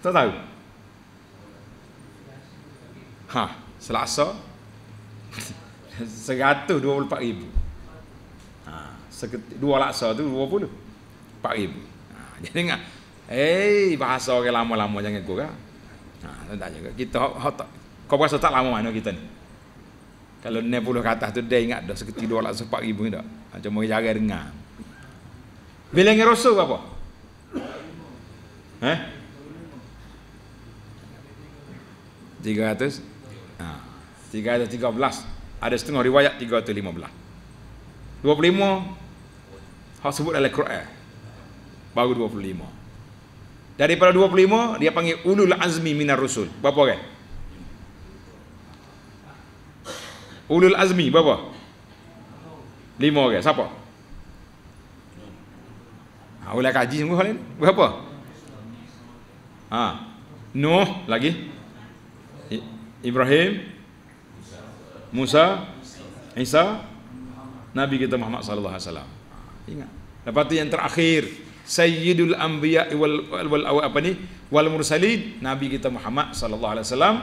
Speaker 1: Tak tahu. Ha, selasa (laughs) dua 124000. Seket, dua laksa tu dua puluh. Empat ribu. jadi ha, (laughs) dia dengar. Eh, bahasa orang lama-lama jangan kurang. Ha, tak juga. Kita, kau rasa tak lama mana kita ni? Kalau enam puluh kata tu, dia ingat dah seketi dua laksa empat ribu ni tak? Macam orang jarang dengar. Bila dengan rasa apa? Eh? Tiga ratus? Ha, tiga ratus tiga belas. Ada setengah riwayat tiga ratus lima belas. 25 Hak sebut dalam Quran. Baru 25. Daripada 25 dia panggil ulul azmi minar Rasul. Berapa orang? Ulul azmi berapa? 5 orang. Siapa? Ha, ulah kaji semua hal ini. Berapa? Ha. Nuh lagi. Ibrahim Musa Isa Nabi kita Muhammad sallallahu alaihi wasallam. Ingat. Lepas tu yang terakhir, Sayyidul Anbiya wal, wal, wal, wal apa ni? Wal mursalin, Nabi kita Muhammad sallallahu alaihi wasallam.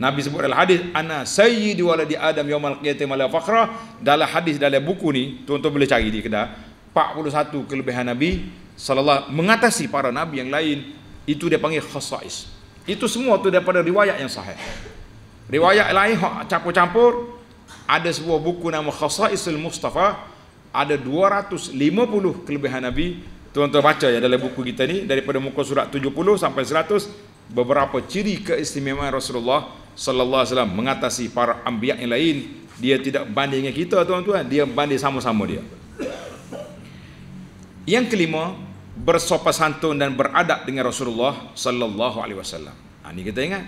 Speaker 1: Nabi sebut dalam hadis ana sayyidu waladi Adam yaumil qiyamah mala fakhra. Dalam hadis dalam buku ni, tuan-tuan boleh cari di kedai. 41 kelebihan Nabi sallallahu mengatasi para nabi yang lain itu dia panggil khasais. Itu semua tu daripada riwayat yang sahih. Riwayat lain hak campur-campur ada sebuah buku nama Khasaisul Mustafa ada 250 kelebihan Nabi tuan-tuan baca ya dalam buku kita ni daripada muka surat 70 sampai 100 beberapa ciri keistimewaan Rasulullah sallallahu alaihi wasallam mengatasi para anbiya yang lain dia tidak banding dengan kita tuan-tuan dia banding sama-sama dia yang kelima bersopan santun dan beradab dengan Rasulullah sallallahu alaihi wasallam ini ha, kita ingat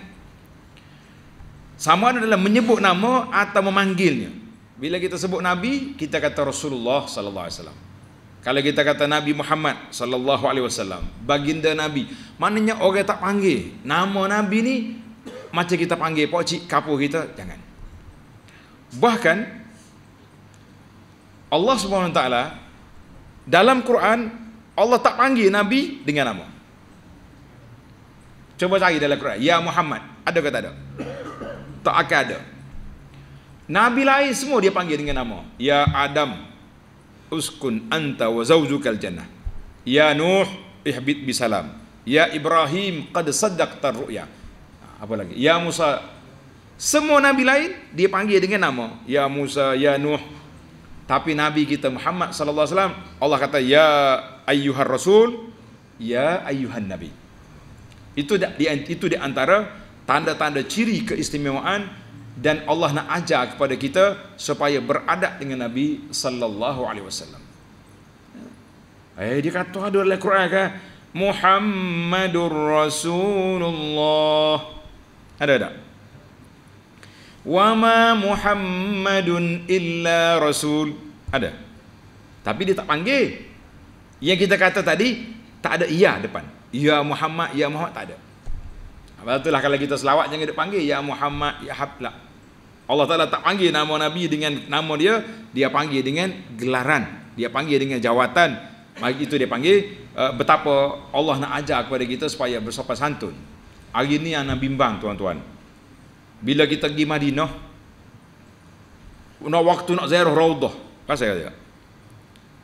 Speaker 1: sama ada dalam menyebut nama atau memanggilnya bila kita sebut nabi, kita kata Rasulullah sallallahu alaihi wasallam. Kalau kita kata Nabi Muhammad sallallahu alaihi wasallam, baginda nabi, maknanya orang tak panggil nama nabi ni macam kita panggil pak cik kapur kita, jangan. Bahkan Allah Subhanahu wa taala dalam Quran Allah tak panggil nabi dengan nama. Cuba cari dalam Quran, ya Muhammad, ada ke tak ada? Tak akan ada. Nabi lain semua dia panggil dengan nama. Ya Adam, uskun anta wa zawjukal jannah. Ya Nuh, ihbit bisalam. Ya Ibrahim, qad saddaqta ru'ya. Ha, apa lagi? Ya Musa. Semua nabi lain dia panggil dengan nama. Ya Musa, ya Nuh. Tapi nabi kita Muhammad sallallahu alaihi wasallam Allah kata ya ayyuhar rasul, ya ayyuhan nabi. Itu itu di antara tanda-tanda ciri keistimewaan dan Allah nak ajar kepada kita supaya beradab dengan Nabi sallallahu alaihi wasallam. Eh dia kata ada dalam Quran ke? Kan? Muhammadur Rasulullah. Ada tak? Wa ma Muhammadun illa Rasul. Ada. Tapi dia tak panggil. Yang kita kata tadi tak ada ya depan. Ya Muhammad, ya Muhammad tak ada. Sebab itulah kalau kita selawat jangan dia panggil Ya Muhammad, Ya Habla. Allah Ta'ala tak panggil nama Nabi dengan nama dia, dia panggil dengan gelaran. Dia panggil dengan jawatan. Bagi itu dia panggil uh, betapa Allah nak ajar kepada kita supaya bersopan santun. Hari ini anak bimbang tuan-tuan. Bila kita pergi Madinah, nak waktu nak ziarah raudah. Apa saya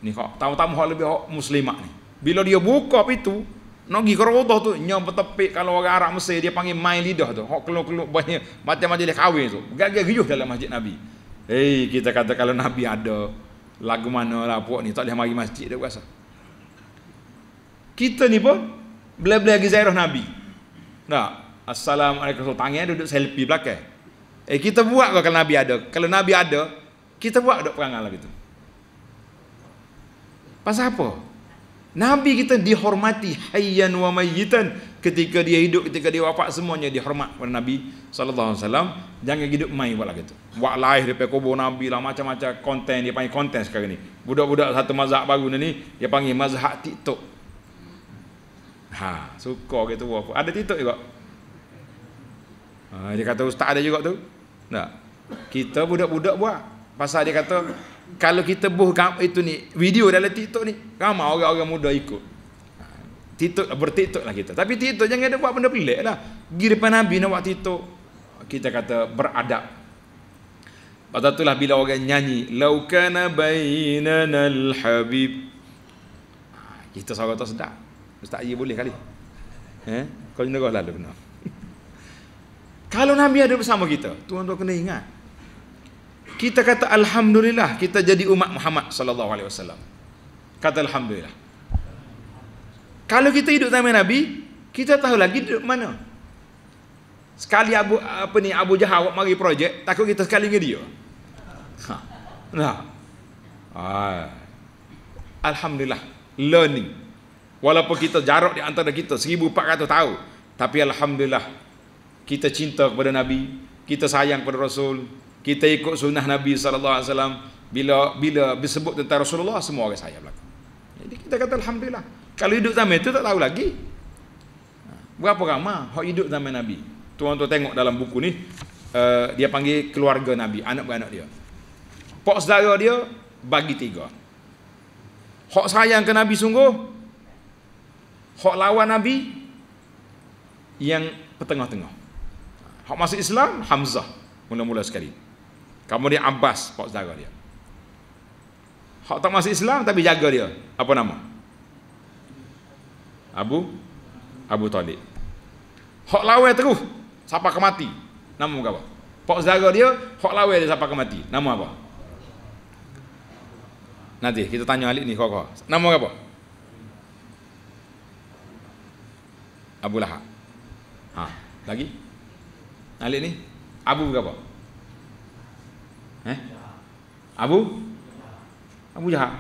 Speaker 1: Ni kau tahu-tahu hak lebih hak muslimat ni. Bila dia buka pintu, nak pergi kerotoh tu, nyam petepik kalau orang Arab Mesir dia panggil main lidah tu. Hak keluk-keluk banyak macam-macam dia kahwin tu. Gagal riuh dalam masjid Nabi. Hey kita kata kalau Nabi ada lagu mana lah puak ni tak boleh mari masjid dia rasa. Kita ni pun bela-bela lagi zairah Nabi. Nah, assalamualaikum so tangan duduk selfie belakang. Eh kita buat kalau Nabi ada. Kalau Nabi ada, kita buat dak perangai lah gitu. Pasal apa? Nabi kita dihormati hayyan wa mayyitan ketika dia hidup ketika dia wafat semuanya dihormat oleh Nabi sallallahu alaihi wasallam jangan hidup main buatlah tu. buat live lah depan kubur Nabi lah macam-macam konten dia panggil konten sekarang ni budak-budak satu mazhab baru ni dia panggil mazhab TikTok ha suka gitu apa ada TikTok juga ha, dia kata ustaz ada juga tu tak kita budak-budak buat pasal dia kata kalau kita buh itu eh, ni video dalam TikTok ni ramai orang-orang muda ikut ha, TikTok bertiktok lah kita tapi TikTok jangan ada buat benda pelik lah pergi depan Nabi nak buat TikTok kita kata beradab Lepas itulah bila orang nyanyi Laukana bainana al-habib ha, Kita suara tak sedap Ustaz Ayah boleh kali eh? Kau jenis lalu kena Kalau Nabi ada bersama kita Tuan-tuan kena ingat kita kata alhamdulillah kita jadi umat Muhammad sallallahu alaihi wasallam. Kata alhamdulillah. Kalau kita hidup zaman Nabi, kita tahu lagi duduk mana. Sekali Abu apa ni Abu Jahal awak mari projek, takut kita sekali dengan dia. Ha. Nah. Ah. Alhamdulillah learning. Walaupun kita jarak di antara kita 1400 tahun, tapi alhamdulillah kita cinta kepada Nabi, kita sayang kepada Rasul, kita ikut sunnah Nabi sallallahu alaihi wasallam bila bila disebut tentang Rasulullah semua orang saya berlaku. Jadi kita kata alhamdulillah. Kalau hidup zaman itu tak tahu lagi. Berapa ramai hak hidup zaman Nabi? Tuan-tuan tengok dalam buku ni uh, dia panggil keluarga Nabi, anak anak dia. Pak saudara dia bagi tiga. Hak sayang ke Nabi sungguh? Hak lawan Nabi yang petengah-tengah. Hak masuk Islam Hamzah mula-mula sekali. Kamu dia ambas, pak saudara dia. Hak tak masuk Islam tapi jaga dia. Apa nama? Abu Abu Talib. Hak lawan terus siapa ke mati. Nama muka apa? Pak saudara dia, hak lawan dia sampai ke mati. Nama apa? Nanti kita tanya Ali ni kau-kau. Nama apa? Abu Lahab. Ha, lagi? Ali ni? Abu ke apa? Eh? Abu? Abu jahab,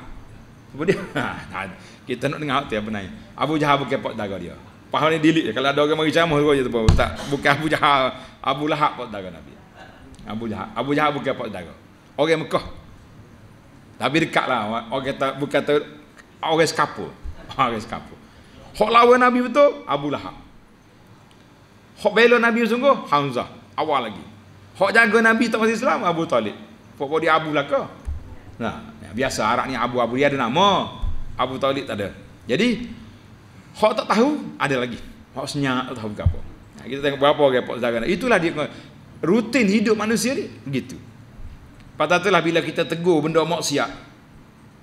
Speaker 1: Apa dia? Ha, (laughs) kita nak dengar tu apa naik. Abu jahab bukan pot dagar dia. Faham ni delete Kalau ada orang mari ceramah tu je tu. Tak, bukan Abu jahat. Abu lahak pot dagar Nabi. Abu jahab, Abu jahab bukan pot dagar. Orang Mekah. Tapi dekat lah. Orang kata, bukan tu. Orang sekapur. (laughs) Orang sekapur. Hak lawan Nabi betul, Abu lahak. Hak bela Nabi sungguh, Hamzah. Awal lagi. Hak jaga Nabi tak masih Islam, Abu Talib. Apa dia Abu laka? Nah, ya, biasa Arab ni Abu-Abu dia ada nama. Abu Talib tak ada. Jadi, hok tak tahu ada lagi. Hok senyap tak tahu apa. Nah, kita tengok berapa repot zaman. Itulah dia rutin hidup manusia ni begitu. Patut itulah bila kita tegur benda maksiat.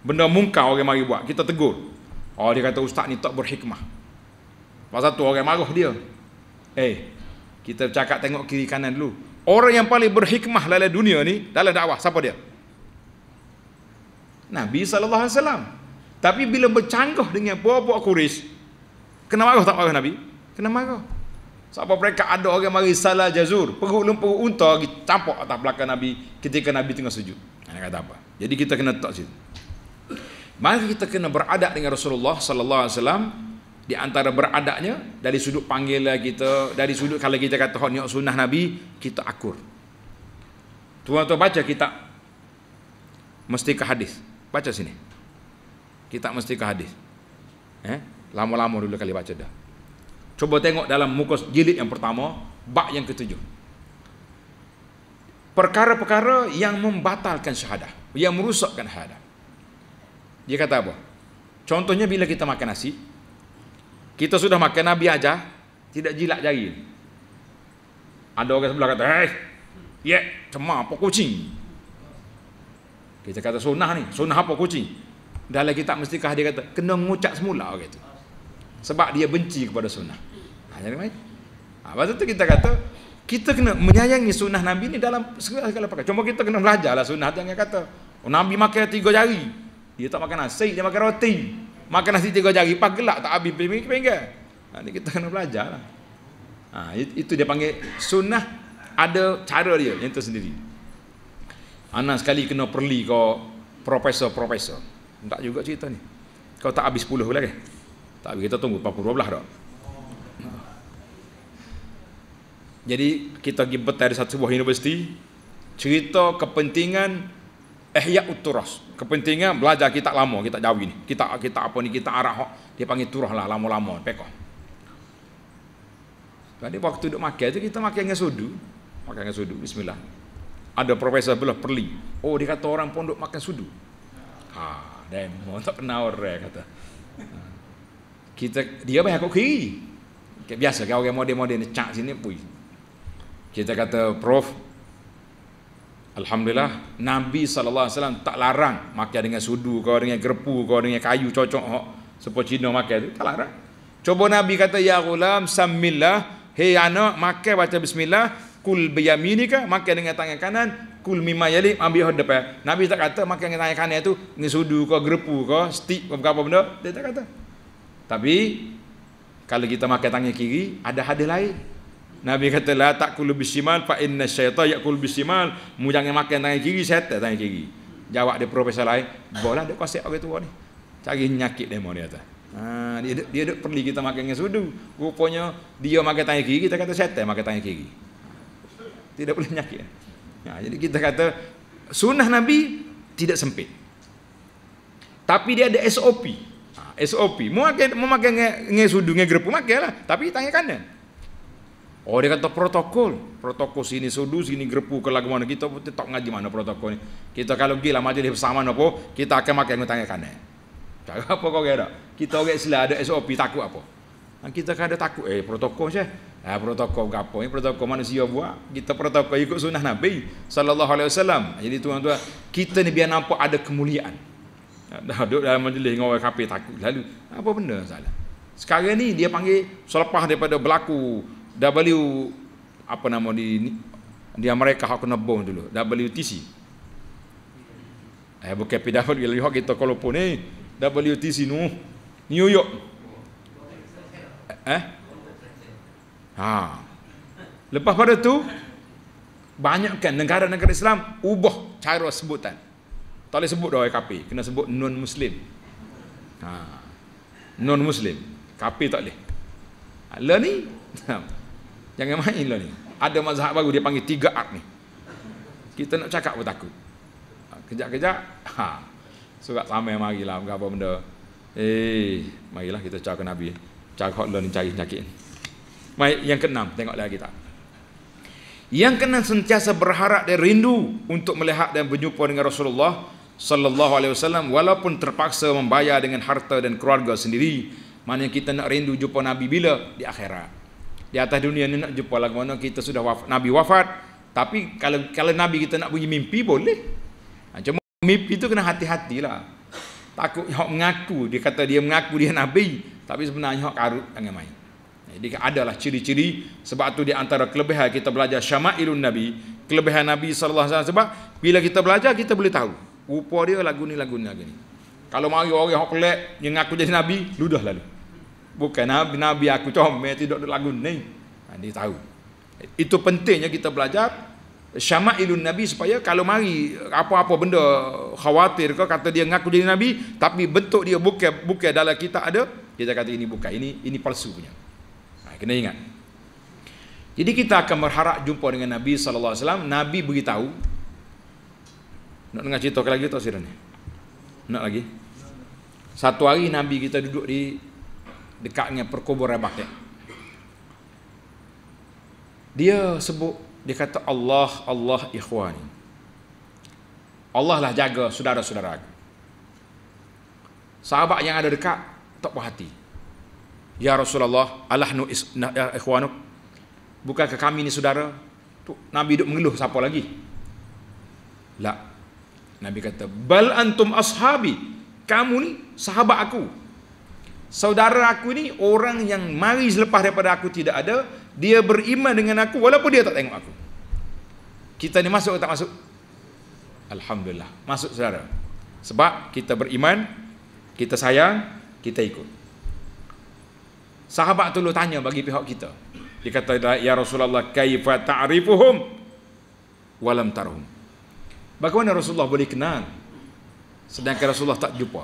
Speaker 1: Benda mungkar orang mari buat, kita tegur. Oh dia kata ustaz ni tak berhikmah. Pasal tu orang marah dia. Eh, hey, kita cakap tengok kiri kanan dulu. Orang yang paling berhikmah dalam dunia ni dalam dakwah siapa dia? Nabi sallallahu alaihi wasallam. Tapi bila bercanggah dengan puak-puak Quraisy, kena marah tak marah Nabi? Kena marah. Sebab mereka ada orang mari salah jazur, perut lumpur unta pergi campak atas belakang Nabi ketika Nabi tengah sujud. Ana kata apa? Jadi kita kena tak situ. Mari kita kena beradab dengan Rasulullah sallallahu alaihi wasallam di antara beradaknya dari sudut panggilan kita dari sudut kalau kita kata hak niat sunnah nabi kita akur tuan tu baca kita mesti ke hadis baca sini kita mesti ke hadis eh lama-lama dulu kali baca dah cuba tengok dalam muka jilid yang pertama bab yang ketujuh perkara-perkara yang membatalkan syahadah yang merusakkan syahadah dia kata apa contohnya bila kita makan nasi kita sudah makan Nabi aja tidak jilat jari. Ada orang sebelah kata, "Hei, ye, yeah, cema apa kucing?" Kita kata sunnah ni, sunnah apa kucing? Dalam kitab mestikah dia kata kena mengucap semula orang itu. Sebab dia benci kepada sunnah. Ha, jadi mai. Ha, apa tu kita kata kita kena menyayangi sunnah Nabi ni dalam segala-gala perkara. Cuma kita kena belajarlah sunnah tu yang dia kata. Oh, Nabi makan tiga jari. Dia tak makan nasi, dia makan roti. Makan nasi tiga jari, pas gelap tak habis pinggir ke pinggir. Ha, ini kita kena belajar lah. Ha, itu dia panggil sunnah ada cara dia yang tu sendiri. Anak sekali kena perli kau profesor-profesor. Tak juga cerita ni. Kau tak habis 10 lagi. Tak habis kita tunggu 40 12 dah. Jadi kita pergi betul dari satu sebuah universiti cerita kepentingan ihya uturas kepentingan belajar kita lama, kita Jawi ni. Kita kita apa ni kita arah dia panggil turah lah lama-lama pekoh. Jadi waktu duk makan tu kita makan dengan sudu. Makan dengan sudu bismillah. Ada profesor belah perli. Oh dia kata orang pondok makan sudu. Ha, dan mau tak kena orang kata. Kita dia banyak kok kiri. biasa kalau orang model-model ni cak sini pui. Kita kata prof, Alhamdulillah Nabi SAW tak larang makan dengan sudu kau dengan gerpu kau dengan kayu cocok hok sepo Cina makan tu tak larang. Cuba Nabi kata ya ghulam samillah hei anak makan baca bismillah kul biyaminika makan dengan tangan kanan kul mimma yali ambil hok depan. Nabi tak kata makan dengan tangan kanan tu dengan sudu kau gerpu kau stick kau apa benda dia tak kata. Tapi kalau kita makan tangan kiri ada hadis lain. Nabi kata la takulu bisimal fa inna syaitan yakul bisimal. Mu jangan makan tangan kiri, syaitan tangan kiri. Jawab dia profesor lain, bola dia kuasa orang tua ni. Cari nyakit demo dia tu. Ha, dia dia, dia, dia perlu kita makan dengan sudu. Rupanya dia makan tangan kiri, kita kata syaitan makan tangan kiri. Tidak boleh nyakit. Ya, jadi kita kata sunnah Nabi tidak sempit. Tapi dia ada SOP. Ha, SOP. Mau makan mau makan dengan sudu, dengan gerepu makanlah, tapi tangan kanan. Oh dia kata protokol. Protokol sini sudu sini grepu ke lagu mana kita pun tak ngaji mana protokol ni. Kita kalau gila majlis bersama apa, kita akan makan dengan tangan kanan. Tak apa kau kira. Kita orang sila ada SOP takut apa. Dan ha, kita kan ada takut eh protokol je. Ah protokol apa ni? Protokol manusia buat. Kita protokol ikut sunnah Nabi sallallahu alaihi wasallam. Jadi tuan-tuan, kita ni biar nampak ada kemuliaan. Ha, dah duduk dalam majlis dengan orang kafir takut lalu apa benda salah. Sekarang ni dia panggil selepas daripada berlaku W apa nama di di Amerika hak kena bom dulu WTC eh bukan PW lagi (laughs) hak kita kalau pun ni eh, WTC nu New York eh ha lepas pada tu banyakkan negara-negara Islam ubah cara sebutan tak boleh sebut dah kapi kena sebut non muslim ha non muslim kapi tak boleh ha, Lah ni (laughs) Jangan main lah ni. Ada mazhab baru dia panggil tiga ak ni. Kita nak cakap pun takut. Ha, kejap-kejap. Ha. Surat sama yang mari lah. Apa benda. Eh. Marilah kita cakap Nabi. Cakap Allah ni cari penyakit ni. Yang keenam. Tengok lagi tak. Yang kena sentiasa berharap dan rindu untuk melihat dan berjumpa dengan Rasulullah sallallahu alaihi wasallam walaupun terpaksa membayar dengan harta dan keluarga sendiri mana kita nak rindu jumpa nabi bila di akhirat di atas dunia ni nak jumpa lagu mana kita sudah waf, nabi wafat tapi kalau kalau nabi kita nak bunyi mimpi boleh ha, cuma mimpi tu kena hati-hatilah takut yang mengaku dia kata dia mengaku dia nabi tapi sebenarnya hok karut jangan main ha, jadi adalah ciri-ciri sebab tu di antara kelebihan kita belajar syama'ilun nabi kelebihan nabi saw. sebab bila kita belajar kita boleh tahu rupa dia lagu ni lagu ni lagu ni kalau mari orang hok kelek yang mengaku jadi nabi ludah lalu Bukan Nabi, Nabi aku comel tidak ada lagu ni. Ha, dia tahu. Itu pentingnya kita belajar syama'ilun Nabi supaya kalau mari apa-apa benda khawatir ke kata dia ngaku jadi Nabi tapi bentuk dia bukan bukan dalam kita ada kita kata ini bukan ini ini palsu punya. Ha, kena ingat. Jadi kita akan berharap jumpa dengan Nabi sallallahu alaihi wasallam. Nabi beritahu nak dengar cerita lagi tak sirah ni? Nak lagi? Satu hari Nabi kita duduk di dekat dengan perkuburan bakit dia sebut dia kata Allah Allah ikhwani Allah lah jaga saudara-saudara sahabat yang ada dekat tak puas hati ya Rasulullah Allah nu ya, ikhwanuk bukan ke kami ni saudara tu nabi duk mengeluh siapa lagi la nabi kata bal antum ashabi kamu ni sahabat aku saudara aku ni orang yang mari selepas daripada aku tidak ada dia beriman dengan aku walaupun dia tak tengok aku kita ni masuk atau tak masuk Alhamdulillah masuk saudara sebab kita beriman kita sayang kita ikut sahabat tu lu tanya bagi pihak kita dia kata ya Rasulullah kaifa ta'rifuhum walam tarhum bagaimana Rasulullah boleh kenal sedangkan Rasulullah tak jumpa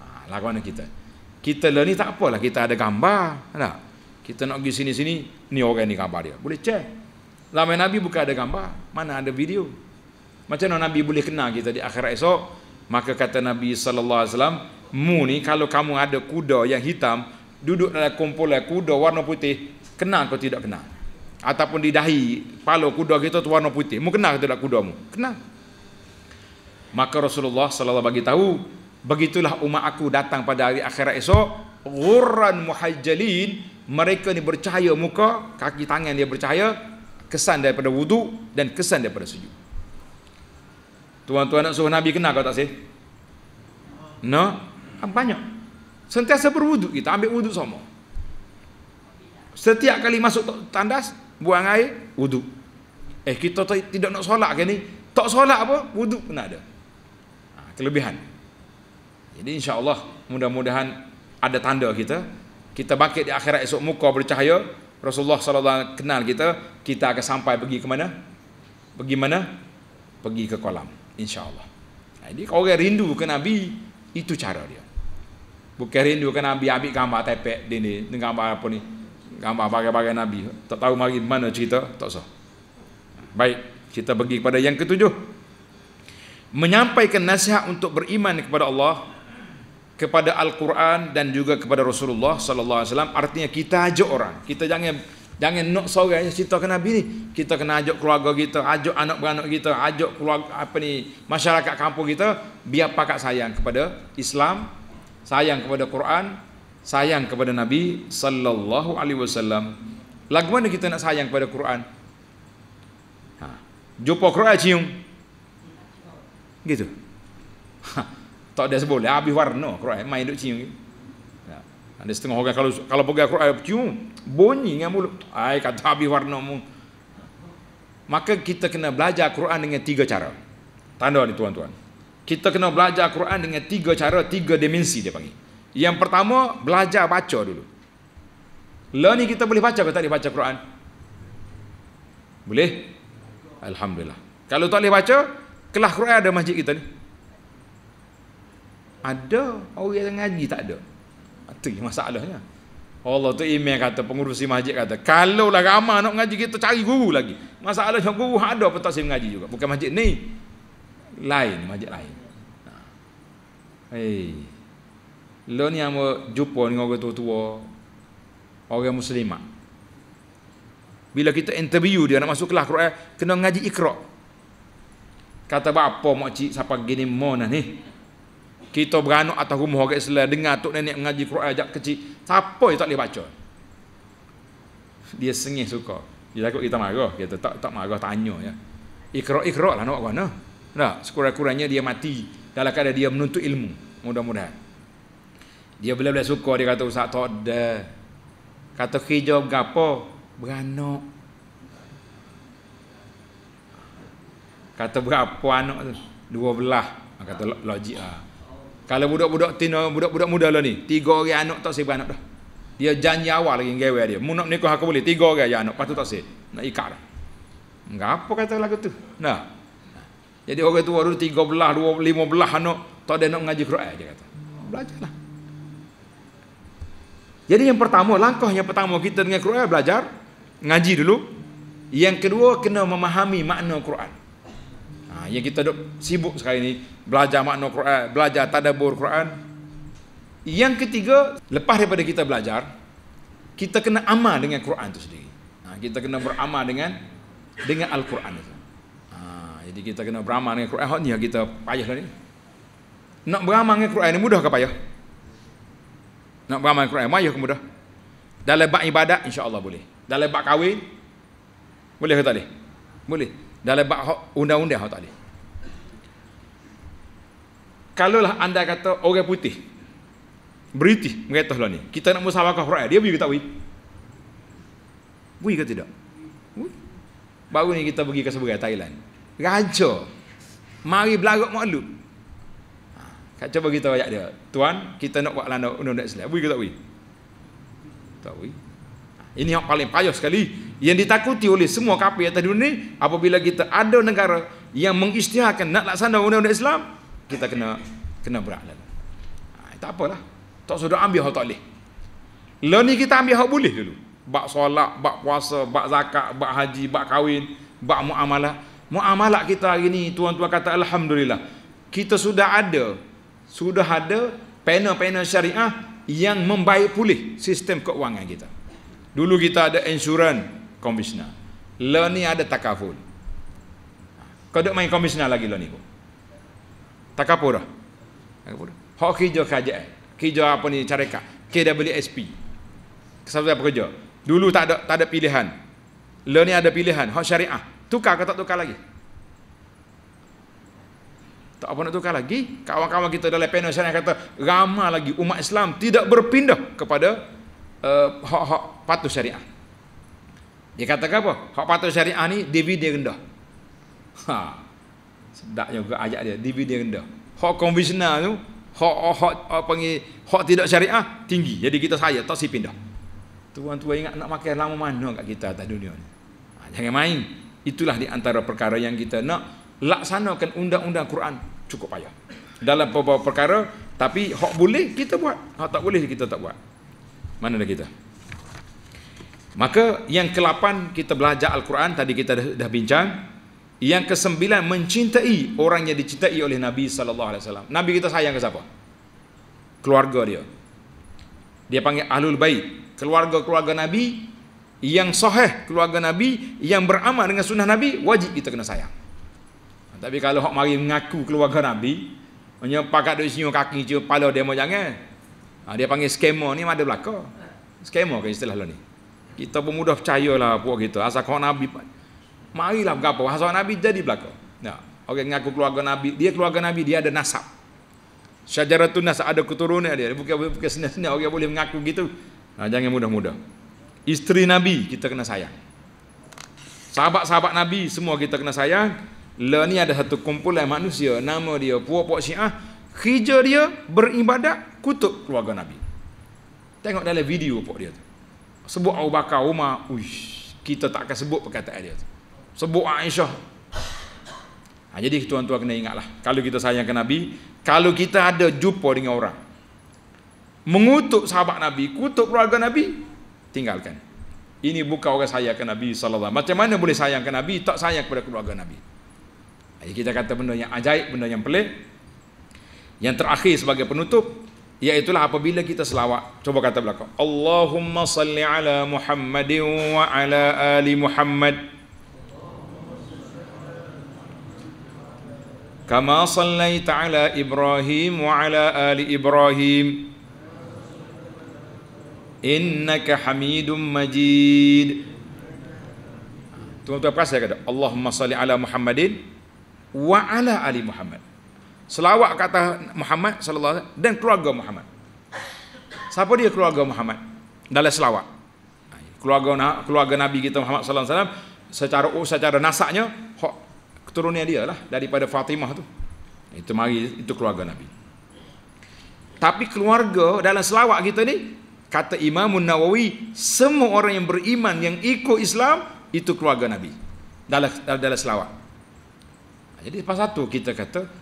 Speaker 1: ha, lah kita kita lah ni tak apalah kita ada gambar tak? kita nak pergi sini-sini ni orang ni gambar dia boleh check lama Nabi bukan ada gambar mana ada video macam mana Nabi boleh kenal kita di akhirat esok maka kata Nabi SAW mu ni kalau kamu ada kuda yang hitam duduk dalam kumpulan kuda warna putih kenal atau tidak kenal ataupun di dahi kepala kuda kita tu warna putih mu kenal atau tidak kuda mu kenal maka Rasulullah SAW bagi tahu Begitulah umat aku datang pada hari akhirat esok Ghurran muhajjalin Mereka ni bercahaya muka Kaki tangan dia bercahaya Kesan daripada wudu Dan kesan daripada sujud Tuan-tuan nak suruh Nabi kenal kau tak sih? No? Ah, banyak Sentiasa berwudu kita Ambil wudu semua Setiap kali masuk tandas Buang air Wudu Eh kita tidak nak solat ke ni Tak solat apa Wudu pun ada ah, Kelebihan jadi insya Allah mudah-mudahan ada tanda kita. Kita bangkit di akhirat esok muka bercahaya. Rasulullah SAW kenal kita. Kita akan sampai pergi ke mana? Pergi mana? Pergi ke kolam. InsyaAllah. Jadi kalau orang rindu ke Nabi, itu cara dia. Bukan rindu ke Nabi, ambil gambar tepek di ni, gambar apa ni. Gambar bagai-bagai Nabi. Tak tahu mari mana cerita, tak usah. Baik, kita pergi kepada yang ketujuh. Menyampaikan nasihat untuk beriman kepada Allah kepada Al-Quran dan juga kepada Rasulullah Sallallahu Alaihi Wasallam. Artinya kita ajak orang. Kita jangan jangan nak seorang yang cerita ke Nabi ni. Kita kena ajak keluarga kita, ajak anak-anak kita, ajak keluarga, apa ni masyarakat kampung kita. Biar pakat sayang kepada Islam, sayang kepada Quran, sayang kepada Nabi Sallallahu Alaihi Wasallam. Lagu mana kita nak sayang kepada Quran? Ha. Jumpa Quran cium. Gitu. Ha tak ada sebelah habis warna Quran main duk cium ya. ada setengah orang kalau kalau pegang Quran cium bunyi dengan mulut ai kata habis warna mu maka kita kena belajar Quran dengan tiga cara tanda ni tuan-tuan kita kena belajar Quran dengan tiga cara tiga dimensi dia panggil yang pertama belajar baca dulu lah ni kita boleh baca ke tak boleh baca Quran boleh Alhamdulillah kalau tak boleh baca kelas Quran ada masjid kita ni ada orang yang ngaji tak ada itu ah, masalahnya Allah tu email kata pengurusi masjid kata kalau lah ramai nak ngaji kita cari guru lagi masalahnya guru ada apa tak ngaji juga bukan masjid ni lain masjid lain ah. hei lo ni yang jumpa dengan orang tua-tua orang muslimah bila kita interview dia nak masuk kelas kena ngaji ikhra kata bapa makcik siapa gini mona lah ni kita beranak atas rumah orang Islam dengar tok nenek mengaji Quran ajak kecil siapa yang tak boleh baca dia sengih suka dia takut kita marah kita tak tak marah tanya ya ikra ikra lah nak mana nah sekurang-kurangnya dia mati dalam keadaan dia menuntut ilmu mudah-mudahan dia boleh-boleh suka dia kata ustaz tak ada kata hijab gapo beranak kata berapa anak tu dua belah kata logik lah. Kalau budak-budak tino, budak-budak muda lah ni, tiga orang anak tak sibuk anak dah. Dia janji awal lagi gawe dia. Mun nak nikah aku boleh tiga orang anak, patut tak sibuk. Nak ikat dah. Ngapo kata lagu tu? Nah. Jadi orang tua dulu tiga belah, dua lima belah anak, tak ada nak mengaji Quran dia kata. Belajarlah. Jadi yang pertama, langkah yang pertama kita dengan Quran belajar, ngaji dulu. Yang kedua, kena memahami makna Quran. Ha, yang kita duk sibuk sekarang ni belajar makna Quran, belajar tadabbur Quran. Yang ketiga, lepas daripada kita belajar, kita kena amal dengan Quran tu sendiri. Ha, kita kena beramal dengan dengan Al-Quran itu. Ha, jadi kita kena beramal dengan Quran. Hot ni kita payah lah ni. Nak beramal dengan Quran ni mudah ke payah? Nak beramal dengan Quran payah ke mudah? Dalam bab ibadat insya-Allah boleh. Dalam bab kahwin boleh ke tak boleh? Boleh dalam bab undang-undang tak kalaulah anda kata orang putih British mengatah lah ni kita nak musawakah Quran dia boleh kata wui wui ke tidak wui baru ni kita pergi ke seberang Thailand raja mari belarut makhluk ha, Kak cuba kita ajak dia. Tuan, kita nak buat landa undang-undang Islam. Boleh ke tak boleh? Tak boleh. Ha, ini yang paling payah sekali. Yang ditakuti oleh semua kafir atas dunia ni apabila kita ada negara yang mengisytiharkan nak laksana undang-undang Islam, kita kena kena beratlah. Ha, tak apalah. Tak sudah ambil hak tak boleh. Lah ni kita ambil hak boleh dulu. Bak solat, bak puasa, bak zakat, bak haji, bak kahwin, bak muamalah. Muamalah kita hari ni tuan-tuan kata alhamdulillah. Kita sudah ada sudah ada panel-panel syariah yang membaik pulih sistem keuangan kita. Dulu kita ada insurans, Komisional, Lo ni ada takaful. Kau duk main komisional lagi lo ni. Takapur dah. Takapur Hak kerja kerja. Kerja apa ni cara carikat. KWSP. Kesatuan pekerja. Dulu tak ada tak ada pilihan. Lo ni ada pilihan. Hak syariah. Tukar ke tak tukar lagi? Tak apa nak tukar lagi. Kawan-kawan kita dalam panel syariah kata ramai lagi umat Islam tidak berpindah kepada hak-hak eh, uh, patuh syariah. Dia kata apa? Hak patuh syariah ni divi dia rendah. Ha. Sedak juga ajak dia, divi dia rendah. Hak konvensional tu, hak hak apa ni, hak tidak syariah tinggi. Jadi kita saya tak sipin dah. Tuan-tuan ingat nak makan lama mana kat kita atas dunia ni? Ha, jangan main. Itulah di antara perkara yang kita nak laksanakan undang-undang Quran cukup payah. Dalam beberapa perkara tapi hak boleh kita buat, hak tak boleh kita tak buat. Mana dah kita? Maka yang ke-8 kita belajar Al-Quran tadi kita dah, dah bincang. Yang ke-9 mencintai orang yang dicintai oleh Nabi sallallahu alaihi wasallam. Nabi kita sayang ke siapa? Keluarga dia. Dia panggil ahlul bait, keluarga-keluarga Nabi yang sahih keluarga Nabi yang beramal dengan sunnah Nabi wajib kita kena sayang. Tapi kalau hok mari mengaku keluarga Nabi, hanya pakat duit sinyo kaki je pala demo jangan. Ha, dia panggil skema ni ada belaka. Skema ke istilah lo ni? Kita pun mudah lah puak kita. Asal kau Nabi. Marilah berapa. Asal Nabi jadi belakang. Ya. Orang mengaku keluarga Nabi. Dia keluarga Nabi. Dia ada nasab. Syajaratun nasab. Ada keturunan dia. Bukan, bukan senyap-senyap. Orang yang boleh mengaku gitu. Nah, jangan mudah-mudah. Isteri Nabi kita kena sayang. Sahabat-sahabat Nabi semua kita kena sayang. Le ni ada satu kumpulan manusia. Nama dia puak-puak syiah. Kerja dia beribadat kutuk keluarga Nabi. Tengok dalam video puak dia tu sebut Abu Bakar Umar uish, kita tak akan sebut perkataan dia sebut Aisyah ha, jadi tuan-tuan kena ingatlah kalau kita sayang ke Nabi kalau kita ada jumpa dengan orang mengutuk sahabat Nabi kutuk keluarga Nabi tinggalkan ini bukan orang sayang ke Nabi sallallahu Macam mana boleh sayang ke Nabi tak sayang kepada keluarga Nabi? Jadi kita kata benda yang ajaib, benda yang pelik. Yang terakhir sebagai penutup, Iaitulah ya, apabila kita selawat Cuba kata belakang Allahumma salli ala Muhammadin wa ala ali Muhammad Kama sallaita ala Ibrahim wa ala ali Ibrahim Innaka hamidun majid Tuan-tuan perasa kata Allahumma salli ala Muhammadin Wa ala ali Muhammad selawat kata Muhammad sallallahu alaihi wasallam dan keluarga Muhammad. Siapa dia keluarga Muhammad dalam selawat? Keluarga keluarga Nabi kita Muhammad sallallahu alaihi wasallam secara oh, secara nasaknya hak keturunan dia lah daripada Fatimah tu. Itu mari itu keluarga Nabi. Tapi keluarga dalam selawat kita ni kata Imam Nawawi semua orang yang beriman yang ikut Islam itu keluarga Nabi dalam dalam selawat. Jadi pas satu kita kata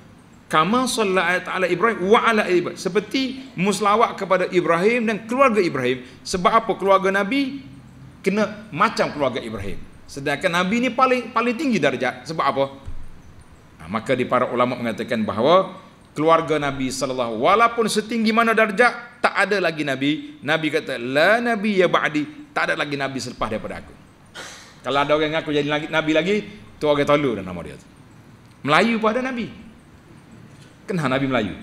Speaker 1: kama salla ala ibrahim wa ala ibrahim seperti muslawat kepada ibrahim dan keluarga ibrahim sebab apa keluarga nabi kena macam keluarga ibrahim sedangkan nabi ni paling paling tinggi darjat sebab apa nah, ha, maka di para ulama mengatakan bahawa keluarga nabi sallallahu walaupun setinggi mana darjat tak ada lagi nabi nabi kata la nabi ya ba'di tak ada lagi nabi selepas daripada aku kalau ada orang yang aku jadi nabi lagi tu orang tolol dan nama dia tu. Melayu pun ada nabi kenal kan Nabi Melayu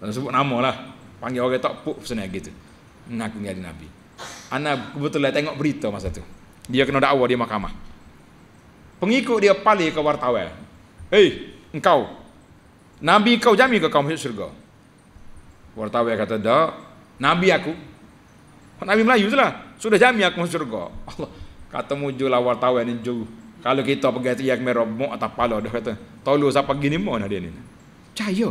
Speaker 1: Tak sebut nama lah Panggil orang tak puk pesan lagi tu Nak aku jadi Nabi Ana kebetulan tengok berita masa tu Dia kena dakwa di mahkamah Pengikut dia paling ke wartawan Hei, engkau Nabi kau jamin ke kau masuk syurga Wartawan kata, dak Nabi aku oh, Nabi Melayu tu lah Sudah jamin aku masuk syurga Allah Kata mujulah wartawan ni jauh kalau kita pergi teriak merah, mok atau pala, dah kata, tolong siapa gini mana dia ni percaya.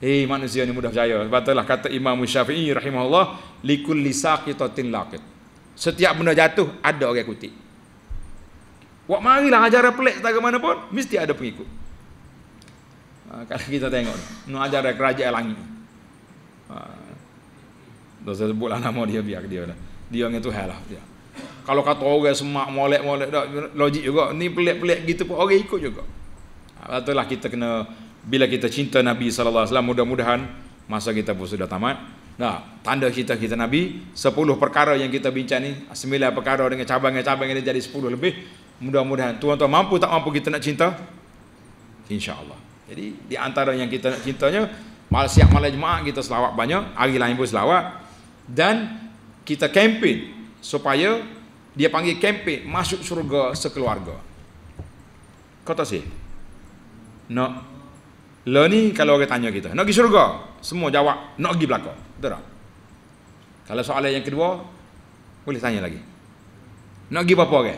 Speaker 1: Hei eh, manusia ni mudah percaya. Sebab itulah kata Imam Syafi'i rahimahullah kita tin lakit. Setiap benda jatuh ada orang kutip. Wak marilah ajaran pelik setara mana pun mesti ada pengikut. Ha, ah, kalau kita tengok nu ajaran kerajaan langit. Ha, dah saya sebutlah nama dia biar dia lah. Dia dengan Tuhan lah dia. Kalau kata orang semak molek-molek dah logik juga. Ni pelik-pelik gitu pun orang ikut juga. Ha, ah, itulah kita kena bila kita cinta Nabi sallallahu alaihi wasallam mudah-mudahan masa kita pun sudah tamat. Nah, tanda kita kita Nabi, sepuluh perkara yang kita bincang ni, sembilan perkara dengan cabang-cabang ini jadi sepuluh lebih. Mudah-mudahan tuan-tuan mampu tak mampu kita nak cinta insya-Allah. Jadi di antara yang kita nak cintanya malam siap malam jemaah kita selawat banyak, hari lain pun selawat dan kita kempen supaya dia panggil kempen masuk surga sekeluarga. Kata sih. Nak no. Lo ni kalau orang tanya kita, nak pergi syurga? Semua jawab, nak pergi belaka. Betul tak? Kalau soalan yang kedua, boleh tanya lagi. Nak pergi apa-apa ke?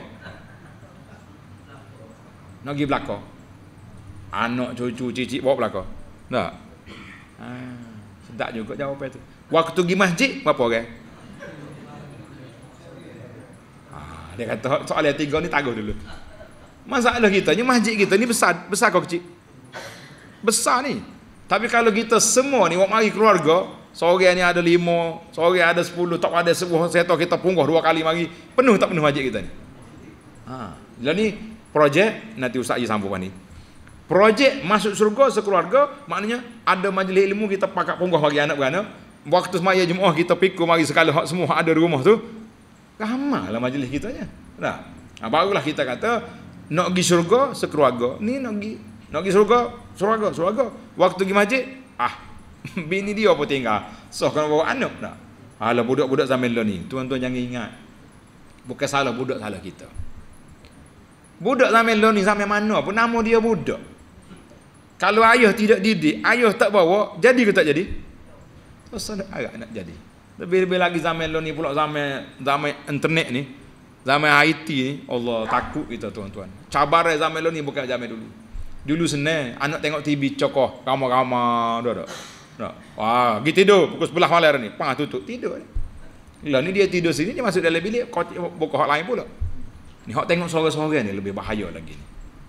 Speaker 1: Nak pergi belaka. Anak, cucu, cicit bawa belaka. Tak? Ha, sedap juga jawapan tu. Waktu pergi masjid, apa-apa ke? Ah, dia kata soalan yang tiga ni tagoh dulu. Masalah kita ni masjid kita ni besar, besar kau kecil? besar ni tapi kalau kita semua ni buat mari keluarga seorang ni ada lima seorang ada sepuluh tak ada sebuah seto kita punggah dua kali mari penuh tak penuh majlis kita ni ha. Dan lah ni projek nanti usah je sambung ni projek masuk surga sekeluarga maknanya ada majlis ilmu kita pakai punggah bagi anak beranak waktu semaya jemaah kita pikul mari sekali hak semua ada di rumah tu ramahlah majlis kita nya Nah, ha, barulah kita kata nak pergi surga sekeluarga ni nak pergi nak pergi surga? Surga, surga. Waktu pergi masjid? Ah. (laughs) Bini dia apa tinggal. So, kena bawa anak pula. Hala budak-budak zaman lo ni. Tuan-tuan jangan ingat. Bukan salah budak, salah kita. Budak zaman lo ni sambil mana pun nama dia budak. Kalau ayah tidak didik, ayah tak bawa, jadi ke tak jadi? Oh, Susah nak agak nak jadi. Lebih-lebih lagi zaman lo ni pula zaman zaman internet ni. Zaman IT ni, Allah takut kita tuan-tuan. Cabar zaman lo ni bukan zaman dulu. Dulu senang anak tengok TV cokoh ramai-ramai dah dah. Wah, ah, pergi tidur pukul sebelah malam ni. Pang tutup tidur. Lah ni dia tidur sini dia masuk dalam bilik kau buka hak lain pula. Ni hak tengok sorang-sorang ni lebih bahaya lagi ni.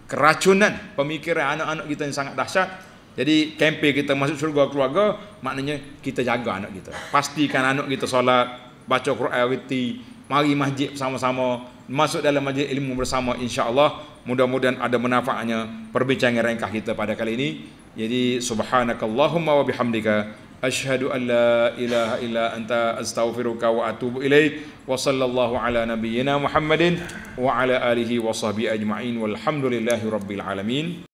Speaker 1: Keracunan pemikiran anak-anak kita yang sangat dahsyat. Jadi kempen kita masuk syurga keluarga maknanya kita jaga anak kita. Pastikan anak kita solat, baca Quran, reti, mari masjid sama-sama, masuk dalam majlis ilmu bersama insya-Allah Mudah-mudahan ada manfaatnya perbincangan ringkas kita pada kali ini. Jadi subhanakallahumma wa bihamdika asyhadu alla ilaha illa anta astaghfiruka wa atubu ilaik wa sallallahu ala nabiyyina Muhammadin wa ala alihi wa sahbihi ajma'in walhamdulillahi rabbil alamin.